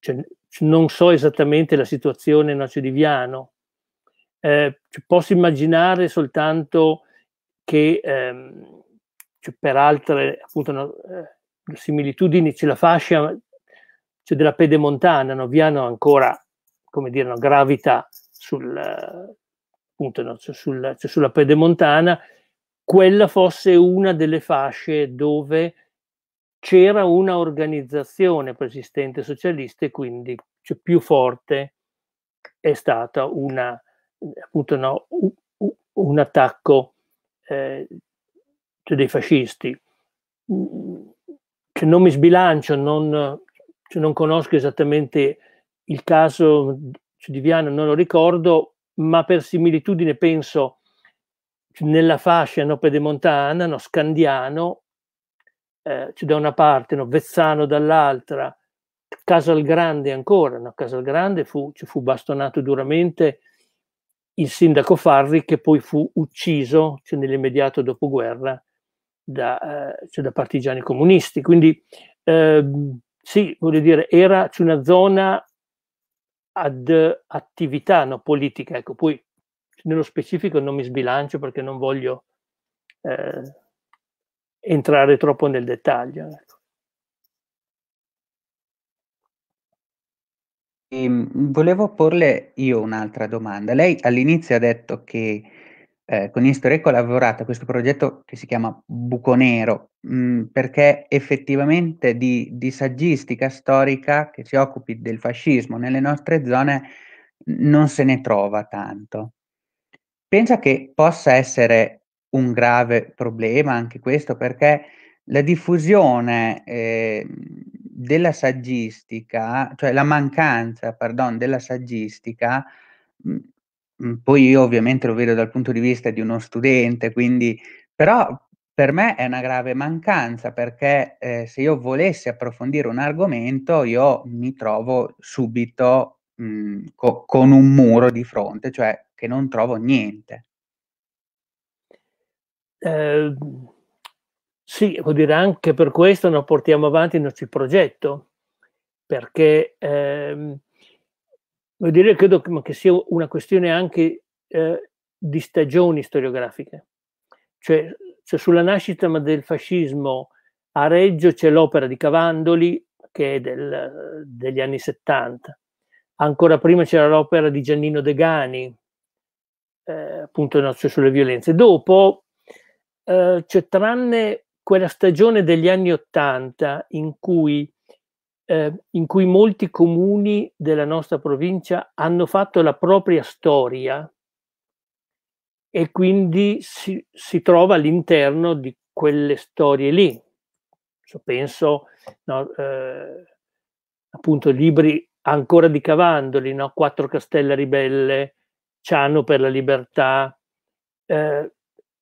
cioè, non so esattamente la situazione noce di Viano, eh, cioè, posso immaginare soltanto che ehm, cioè, per altre appunto, no, eh, similitudini c'è la fascia cioè, della pedemontana, no? Viano ancora come dire, no, gravita sul, appunto, no, cioè, sul, cioè, sulla pedemontana quella fosse una delle fasce dove c'era una organizzazione persistente socialista e quindi cioè, più forte è stata una, appunto, no, un attacco eh, dei fascisti. Cioè, non mi sbilancio, non, cioè, non, conosco esattamente il caso di Viana, non lo ricordo, ma per similitudine penso nella fascia no, pedemontana, no, scandiano, eh, cioè da una parte, no, Vezzano dall'altra, Casalgrande ancora, no? Casalgrande fu, ci fu bastonato duramente il sindaco Farri che poi fu ucciso cioè, nell'immediato dopoguerra da, eh, cioè, da partigiani comunisti. Quindi eh, sì, voglio dire, era una zona ad attività no, politica, ecco, poi nello specifico non mi sbilancio perché non voglio eh, entrare troppo nel dettaglio. Ecco. Ehm, volevo porle io un'altra domanda. Lei all'inizio ha detto che eh, con Istoreco ha lavorato a questo progetto che si chiama Buco Nero, mh, mm, perché effettivamente di, di, saggistica storica che si occupi del fascismo nelle nostre zone non se ne trova tanto. Pensa che possa essere un grave problema anche questo, perché la diffusione eh, della saggistica, cioè la mancanza, pardon, della saggistica, mh, mhmm, mhmm, poi io ovviamente lo vedo dal punto di vista di uno studente, quindi, però per me è una grave mancanza perché eh, se io volessi approfondire un argomento io mi trovo subito mh, mhmm, co- con un muro di fronte, cioè che non trovo niente. Eh, sì, vuol dire anche per questo non portiamo avanti il nostro progetto, perché ehm, vuol dire, credo che sia una questione anche eh, di stagioni storiografiche, cioè, cioè sulla nascita del fascismo a Reggio c'è l'opera di Cavandoli che è del, degli anni 70, ancora prima c'era l'opera di Giannino Degani, eh, appunto nozio sulle violenze. Dopo eh, c'è cioè, tranne quella stagione degli anni Ottanta in, eh, in cui molti comuni della nostra provincia hanno fatto la propria storia e quindi si, si trova all'interno di quelle storie lì. So, penso no, eh, appunto libri ancora di Cavandoli, no? Quattro Castella Ribelle, Ciano per la libertà, eh,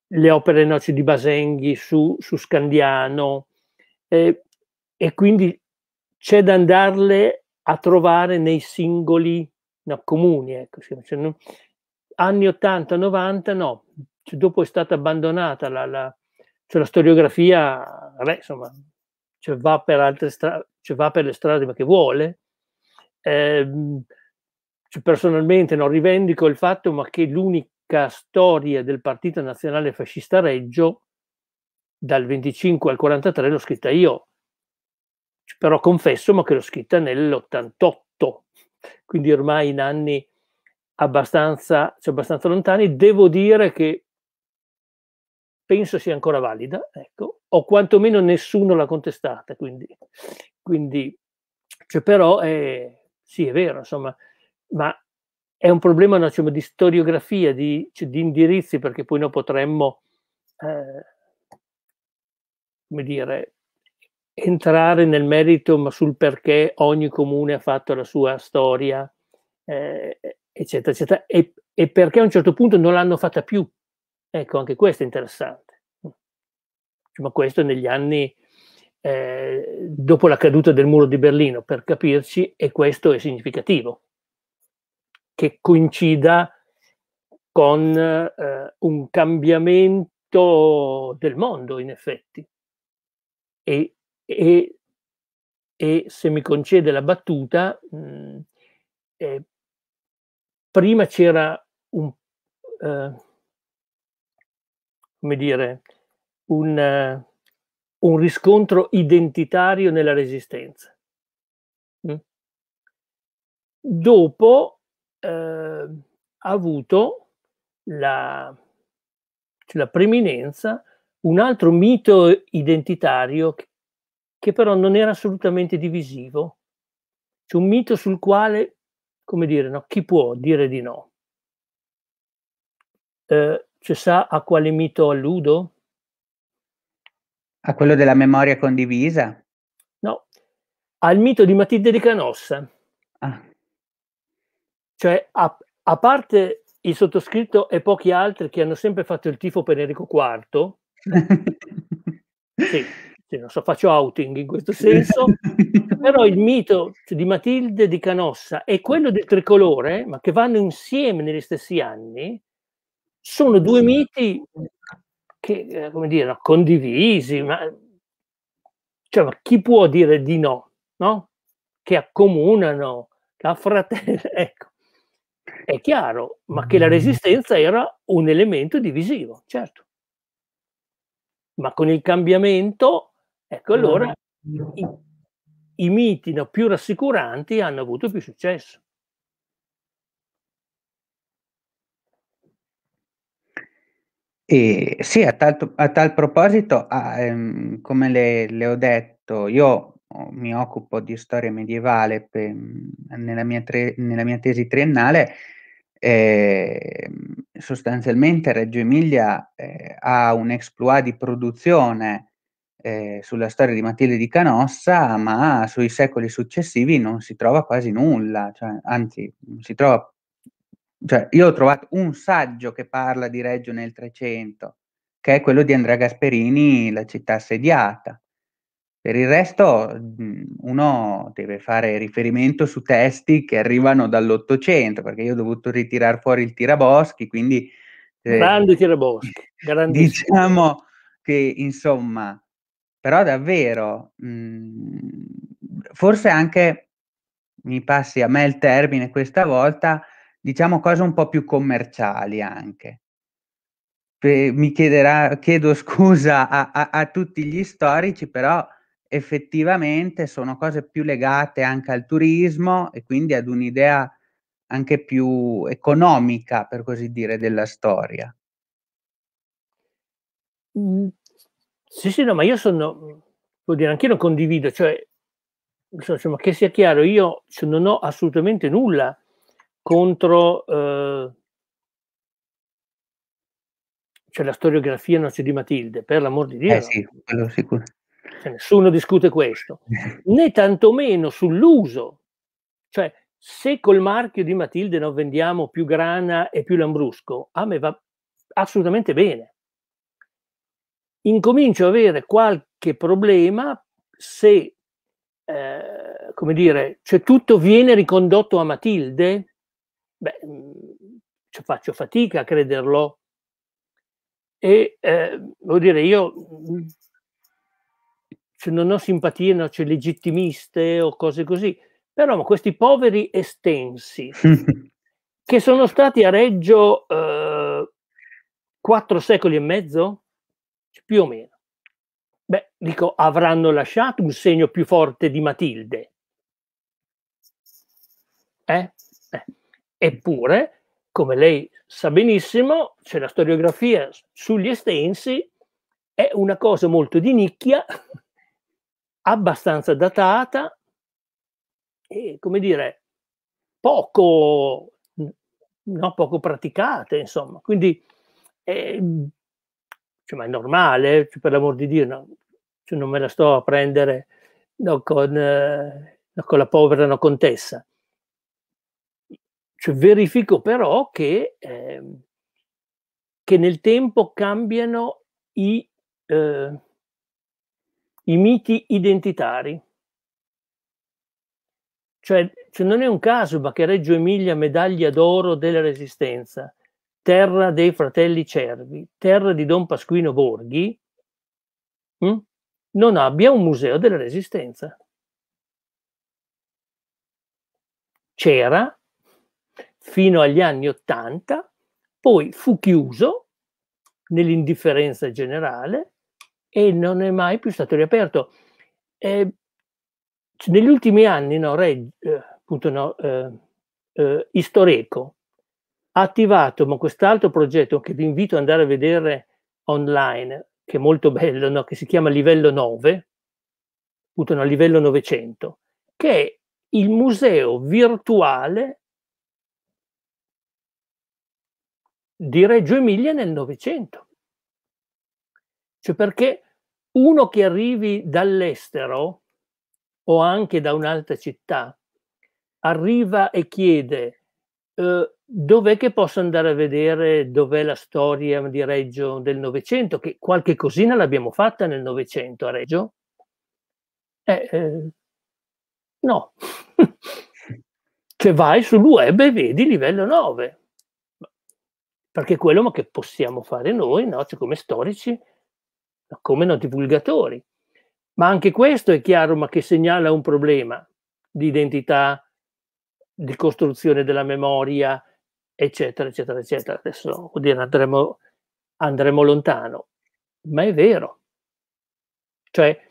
le opere noci di Basenghi su, su Scandiano eh, e quindi c'è da andarle a trovare nei singoli no, comuni. Ecco, cioè, no, anni 80-90 no, cioè, dopo è stata abbandonata la, la, cioè, la storiografia, vabbè, insomma, cioè, va per, altre cioè, va, per le strade ma che vuole. Eh, cioè, personalmente non rivendico il fatto, ma che l'unica storia del Partito Nazionale Fascista Reggio dal 25 al 43 l'ho scritta io, però confesso ma che l'ho scritta nell'88, quindi ormai in anni abbastanza, cioè abbastanza lontani. Devo dire che penso sia ancora valida, ecco, o quantomeno nessuno l'ha contestata, quindi, quindi cioè però è, sì è vero, insomma, ma è un problema diciamo, di storiografia, di, cioè, di, indirizzi, perché poi noi potremmo, eh, come dire, entrare nel merito, ma sul perché ogni comune ha fatto la sua storia, eh, eccetera, eccetera, e, e perché a un certo punto non l'hanno fatta più. Ecco, anche questo è interessante. Ma questo negli anni eh, dopo la caduta del muro di Berlino, per capirci, e questo è significativo che coincida con eh, un cambiamento del mondo, in effetti. E, e, e se mi concede la battuta, mh, mm, eh, prima c'era un, eh, come dire, un, uh, un, riscontro identitario nella resistenza. Mm? Dopo eh, ha avuto la, la preminenza un altro mito identitario che, che però non era assolutamente divisivo, c'è cioè un mito sul quale, come dire, no, chi può dire di no? Eh, cioè sa a quale mito alludo? A quello della memoria condivisa? No, al mito di Matilde di Canossa. Ah. Cioè, a, a parte il sottoscritto e pochi altri che hanno sempre fatto il tifo per Enrico IV, sì, sì, non so, faccio outing in questo senso, però il mito di Matilde di Canossa e quello del tricolore, ma che vanno insieme negli stessi anni, sono due miti che, eh, come dire, condivisi, ma, cioè, ma chi può dire di no, no? Che accomunano la fratella, ecco è chiaro, ma che la mm. resistenza era un elemento divisivo, certo. Ma con il cambiamento, ecco allora, i, i miti no, più rassicuranti hanno avuto più successo. E sì, a tal, a tal proposito, ah, ehm, come le, le ho detto, io mi occupo di storia medievale per, nella, mia tre, nella, mia tesi triennale, eh, sostanzialmente Reggio Emilia eh, ha un exploit di produzione eh, sulla storia di Matilde di Canossa, ma sui secoli successivi non si trova quasi nulla, cioè, anzi si trova... Cioè, io ho trovato un saggio che parla di Reggio nel 300, che è quello di Andrea Gasperini, La città assediata per il resto uno deve fare riferimento su testi che arrivano dall'Ottocento, perché io ho dovuto ritirare fuori il tiraboschi, quindi... Eh, Grande tiraboschi, Diciamo che, insomma, però davvero, mh, forse anche, mi passi a me il termine questa volta, diciamo cose un po' più commerciali anche mi chiederà, chiedo scusa a, a, a, tutti gli storici, però effettivamente sono cose più legate anche al turismo e quindi ad un'idea anche più economica, per così dire, della storia. Mm, sì, sì, no, ma io sono, vuol dire, anch'io lo condivido, cioè, insomma, che sia chiaro, io cioè, non ho assolutamente nulla contro... Eh, cioè la storiografia non c'è di Matilde, per l'amor di Dio. Eh sì, quello sicuro. Cioè, nessuno discute questo, né tantomeno sull'uso. Cioè, se col marchio di Matilde non vendiamo più grana e più lambrusco, a me va assolutamente bene. Incomincio ad avere qualche problema se, eh, come dire, cioè tutto viene ricondotto a Matilde, beh, mm, faccio fatica a crederlo. E eh, vuol dire, io mm, cioè non ho simpatie, no, cioè legittimiste o cose così, però questi poveri estensi che sono stati a Reggio eh, quattro secoli e mezzo, più o meno, beh, dico, avranno lasciato un segno più forte di Matilde. Eh? Eh. Eppure, come lei sa benissimo, c'è cioè, la storiografia sugli estensi, è una cosa molto di nicchia abbastanza datata e, come dire, poco, no, poco praticate, insomma. Quindi eh, cioè, ma è normale, cioè, per l'amor di Dio, no, cioè, non me la sto a prendere no, con, eh, con, la povera no, contessa. Cioè, verifico però che, eh, che, nel tempo cambiano i, eh, i miti identitari. Cioè, cioè, non è un caso che Reggio Emilia medaglia d'oro della Resistenza, terra dei fratelli Cervi, terra di Don Pasquino Borghi, mh, hm, non abbia un museo della Resistenza. C'era fino agli anni Ottanta, poi fu chiuso nell'indifferenza generale, e non è mai più stato riaperto. Eh, negli ultimi anni, no, Re, eh, appunto, no, eh, eh, Istoreco ha attivato ma quest'altro progetto che vi invito ad andare a vedere online, che è molto bello, no, che si chiama Livello 9, appunto, no, Livello 900, che è il museo virtuale di Reggio Emilia nel Novecento. Cioè perché uno che arrivi dall'estero o anche da un'altra città, arriva e chiede eh, dov'è che posso andare a vedere dov'è la storia di Reggio del Novecento, che qualche cosina l'abbiamo fatta nel Novecento a Reggio. Eh, eh, no, cioè vai sul web e eh, vedi livello 9, perché quello che possiamo fare noi, no? cioè come storici, come no, divulgatori. Ma anche questo è chiaro, ma che segnala un problema di identità, di costruzione della memoria, eccetera, eccetera, eccetera. Adesso dire, andremo, andremo lontano, ma è vero. Cioè,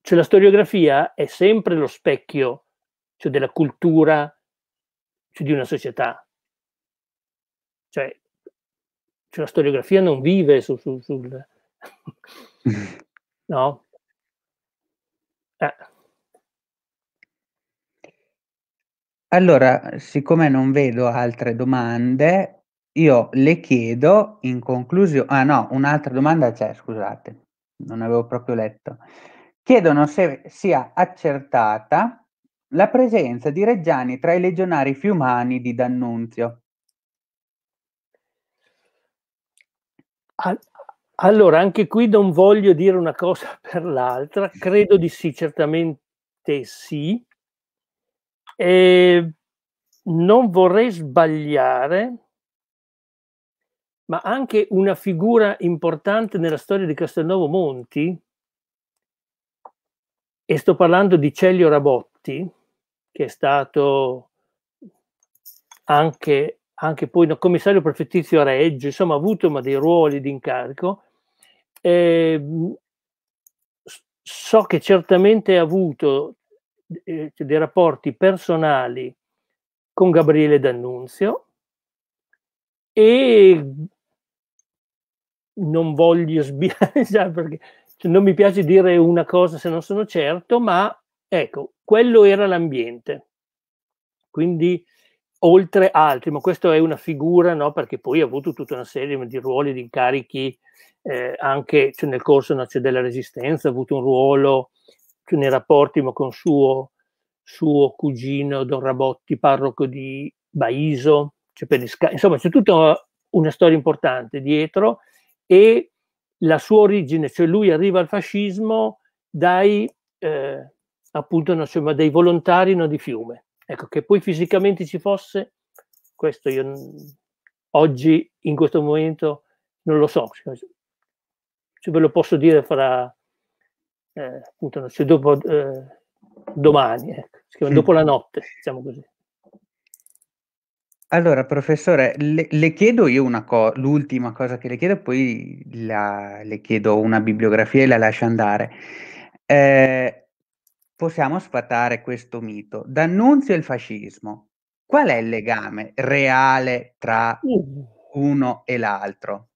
cioè la storiografia è sempre lo specchio cioè, della cultura cioè, di una società. Cioè, cioè, la storiografia non vive su, su, sul, no? Eh. Allora, siccome non vedo altre domande, io le chiedo in conclusione... Ah no, un'altra domanda c'è, scusate, non avevo proprio letto. Chiedono se sia accertata la presenza di Reggiani tra i legionari fiumani di D'Annunzio. Allora, anche qui non voglio dire una cosa per l'altra, credo di sì, certamente sì. E non vorrei sbagliare, ma anche una figura importante nella storia di Castelnuovo Monti, e sto parlando di Celio Rabotti, che è stato anche, anche poi no, commissario prefettizio a Reggio, insomma ha avuto ma, dei ruoli di incarico, Ehm, so che certamente ha avuto eh, dei rapporti personali con Gabriele D'Annunzio e non voglio sbagliare perché non mi piace dire una cosa se non sono certo, ma ecco, quello era l'ambiente. Quindi oltre altri, ma questa è una figura no? perché poi ha avuto tutta una serie di ruoli, di incarichi eh, anche cioè, nel corso cioè, della Resistenza, ha avuto un ruolo cioè, nei rapporti con suo, suo, cugino Don Rabotti, parroco di Baiso, cioè, Sca- insomma c'è tutta una, una storia importante dietro e la sua origine, cioè lui arriva al fascismo dai, eh, appunto, no, cioè, dai volontari no, di Fiume, Ecco, che poi fisicamente ci fosse, questo io oggi, in questo momento, non lo so. Cioè, se ve lo posso dire fra, eh, appunto, se dopo eh, domani, ecco, chiama, dopo la notte, diciamo così. Allora, professore, le, le chiedo io una cosa, l'ultima cosa che le chiedo, poi la, le chiedo una bibliografia e la lascio andare. Eh, possiamo sfatare questo mito. D'Annunzio e il fascismo, qual è il legame reale tra uh. uno e l'altro?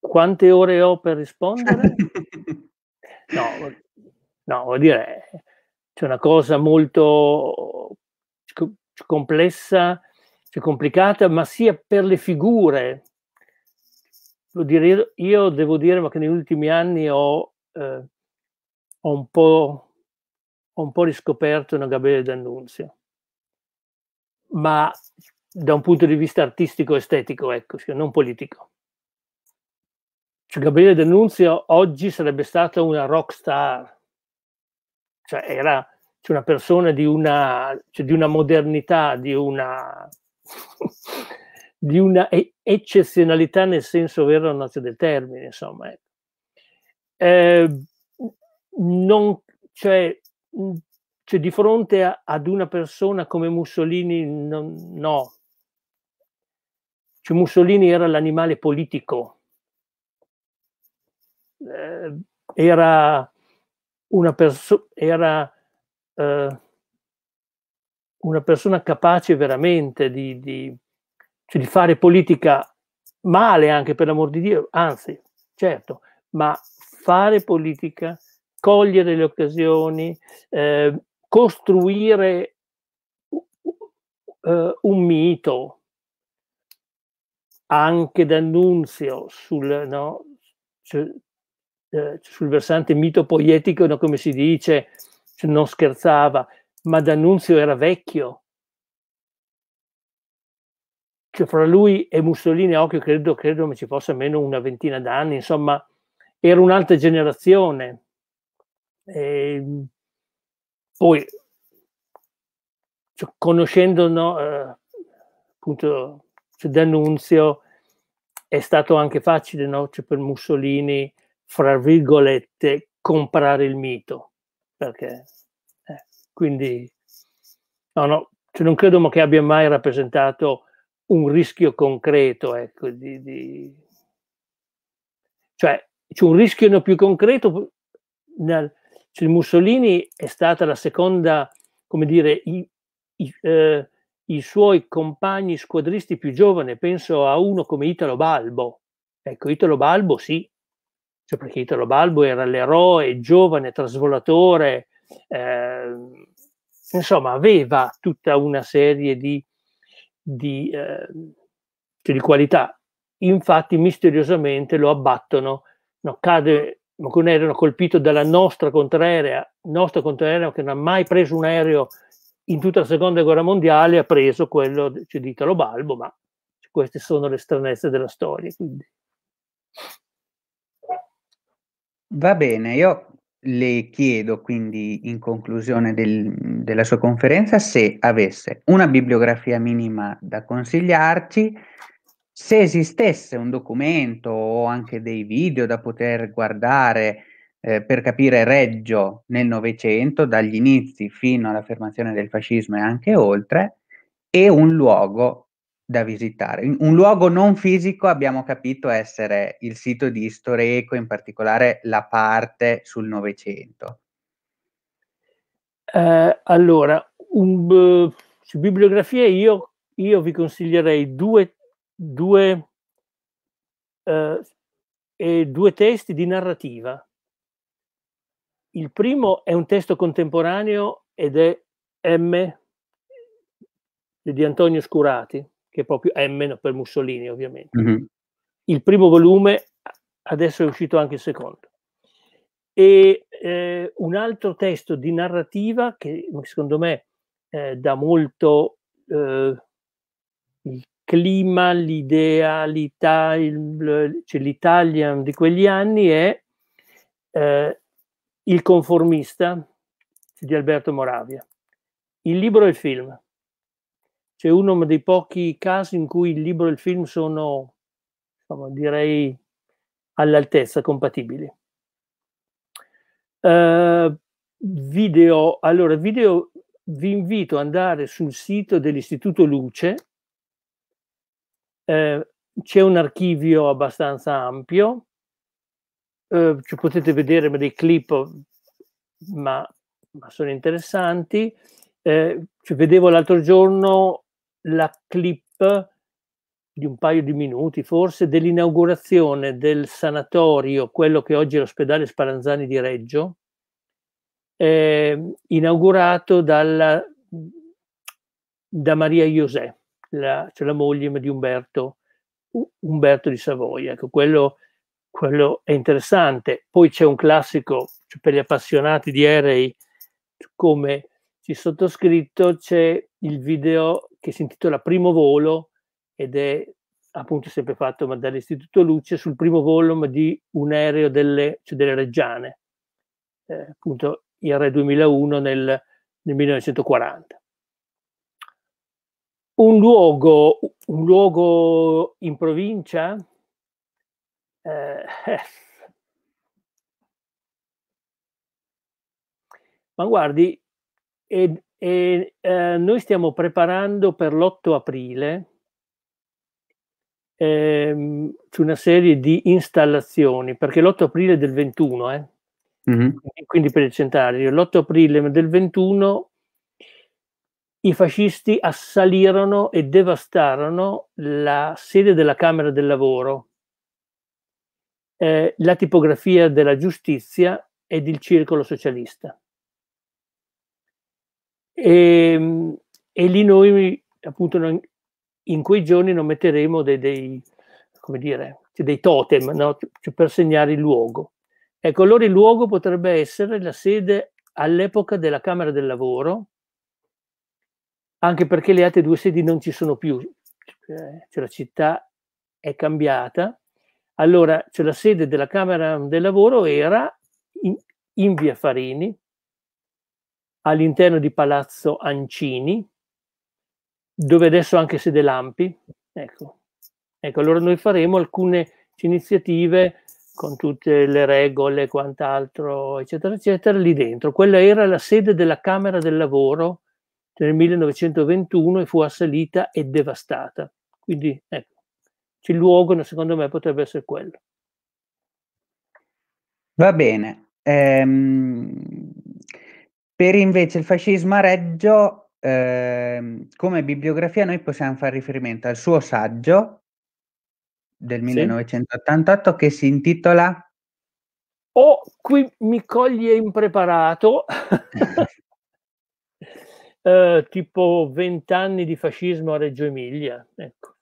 Quante ore ho per rispondere? no, no, vuol dire, c'è una cosa molto complessa, cioè complicata, ma sia per le figure. Lo dire, io devo dire, ma che negli ultimi anni ho eh, ho un po', ho un po riscoperto una Gabriele D'Annunzio, ma da un punto di vista artistico-estetico, ecco, cioè non politico. Cioè, Gabriele D'Annunzio oggi sarebbe stata una rock star, cioè era cioè una persona di una, cioè di una modernità, di una, di una eccezionalità nel senso vero del termine, insomma. Eh, non, cioè, cioè, di fronte a, ad una persona come Mussolini, non, no. Cioè Mussolini era l'animale politico, eh, era una persona, era eh, una persona capace veramente di, di, cioè di fare politica male anche per l'amor di Dio, anzi, certo, ma fare politica cogliere le occasioni, ehm, eh, costruire uh, un mito anche d'annunzio sul, no, cioè, eh, sul versante mito poetico, no, come si dice, cioè, non scherzava, ma D'Annunzio era vecchio. Cioè, fra lui e Mussolini, a occhio, credo, credo ci fosse almeno una ventina d'anni, insomma, era un'altra generazione. E ehm, poi, cioè, conoscendo no, eh, appunto cioè, D'Annunzio, è stato anche facile no, cioè, per Mussolini, fra virgolette, comprare il mito. Perché, eh, quindi, no, no, cioè, non credo che abbia mai rappresentato un rischio concreto, ecco, di, di... cioè c'è cioè, un rischio più concreto nel, cioè, Mussolini è stata la seconda, come dire, i, i, eh, i suoi compagni squadristi più giovani, penso a uno come Italo Balbo. Ecco, Italo Balbo sì, cioè perché Italo Balbo era l'eroe giovane, trasvolatore, eh, insomma aveva tutta una serie di, di, eh, di qualità. Infatti misteriosamente lo abbattono, no, cade ma Macron erano colpito dalla nostra contraerea, nostra contraerea che non ha mai preso un aereo in tutta la seconda guerra mondiale, ha preso quello cioè, di Italo Balbo, ma queste sono le stranezze della storia. Quindi. Va bene, io le chiedo quindi in conclusione del, della sua conferenza se avesse una bibliografia minima da consigliarci, se esistesse un documento o anche dei video da poter guardare eh, per capire Reggio nel Novecento, dagli inizi fino all'affermazione del fascismo e anche oltre, e un luogo da visitare. Un luogo non fisico abbiamo capito essere il sito di Storeco, in particolare la parte sul Novecento. Eh, allora, un, eh, su bibliografia io, io vi consiglierei due due, eh, e due testi di narrativa. Il primo è un testo contemporaneo ed è M di Antonio Scurati, che è proprio M per Mussolini ovviamente. Mm-hmm. Il primo volume, adesso è uscito anche il secondo. E eh, un altro testo di narrativa che secondo me eh, dà molto eh, il clima, l'idea, l'Italia, cioè l'Italia di quegli anni è eh, Il conformista di Alberto Moravia. Il libro e il film. C'è uno dei pochi casi in cui il libro e il film sono, insomma, direi, all'altezza, compatibili. Uh, video, allora, video, vi invito ad andare sul sito dell'Istituto Luce, Ehm, c'è un archivio abbastanza ampio, eh, ci potete vedere dei clip, ma, ma sono interessanti. Eh, vedevo l'altro giorno la clip di un paio di minuti forse dell'inaugurazione del sanatorio, quello che oggi è l'ospedale Spalanzani di Reggio, eh, inaugurato dalla, da Maria José, la, cioè la moglie di Umberto, Umberto di Savoia. Ecco, quello, quello, è interessante. Poi c'è un classico cioè per gli appassionati di aerei, come ci sottoscritto, c'è il video che si intitola Primo volo ed è appunto sempre fatto ma dall'Istituto Luce sul primo volo di un aereo delle, cioè delle Reggiane, eh, appunto il Re 2001 nel, nel 1940. Un luogo, un luogo in provincia? Eh, eh. ma guardi, e, e, eh, noi stiamo preparando per l'8 aprile ehm, una serie di installazioni, perché l'8 aprile del 21, eh? mm-hmm. quindi per il centenario, l'8 aprile del 21 i fascisti assalirono e devastarono la sede della Camera del Lavoro, eh, la tipografia della giustizia ed il circolo socialista. E, ehm, e lì noi, appunto, in quei giorni non metteremo dei, dei come dire, cioè dei totem no? cioè, per segnare il luogo. Ecco, allora il luogo potrebbe essere la sede all'epoca della Camera del Lavoro, anche perché le altre due sedi non ci sono più, cioè, cioè la città è cambiata. Allora, cioè la sede della Camera del Lavoro era in, in via Farini, all'interno di Palazzo Ancini, dove adesso anche sede Lampi. Ecco. ecco, allora noi faremo alcune iniziative con tutte le regole e quant'altro, eccetera, eccetera, lì dentro. Quella era la sede della Camera del Lavoro nel 1921 e fu assalita e devastata. Quindi ecco, il luogo secondo me potrebbe essere quello. Va bene. Ehm, per invece il fascismo a Reggio, ehm, come bibliografia noi possiamo fare riferimento al suo saggio del 1988 sì. che si intitola... Oh, qui mi coglie impreparato. eh, tipo vent'anni di fascismo a Reggio Emilia. Ecco.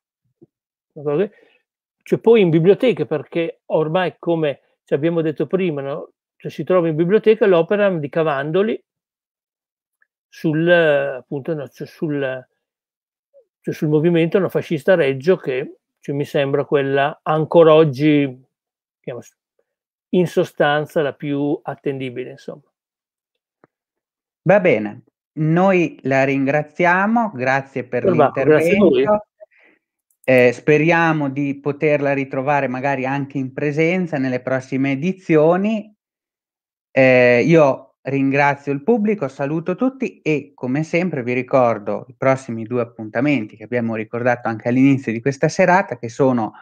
Cioè, poi in biblioteca, perché ormai come ci abbiamo detto prima, no? cioè, si trova in biblioteca l'opera di Cavandoli sul, appunto, no, cioè sul, cioè sul movimento no, fascista reggio che cioè, mi sembra quella ancora oggi in sostanza la più attendibile. Insomma. Va bene, noi la ringraziamo, grazie per eh, l'intervento. Eh, speriamo di poterla ritrovare magari anche in presenza nelle prossime edizioni. Eh, io ringrazio il pubblico, saluto tutti e come sempre vi ricordo i prossimi due appuntamenti che abbiamo ricordato anche all'inizio di questa serata, che sono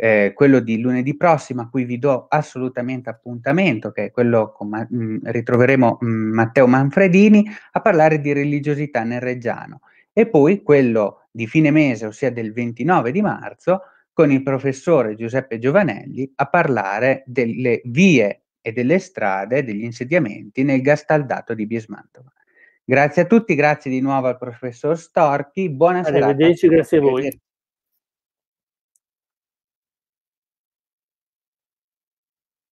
eh, quello di lunedì prossimo a cui vi do assolutamente appuntamento, che è quello con ma- mh, mm, ritroveremo mh, mm, Matteo Manfredini a parlare di religiosità nel Reggiano e poi quello di fine mese, ossia del 29 di marzo, con il professore Giuseppe Giovanelli a parlare delle vie e delle strade, degli insediamenti nel gastaldato di Biesmantova. Grazie a tutti, grazie di nuovo al professor Storchi, buona serata. Arrivederci, grazie a voi.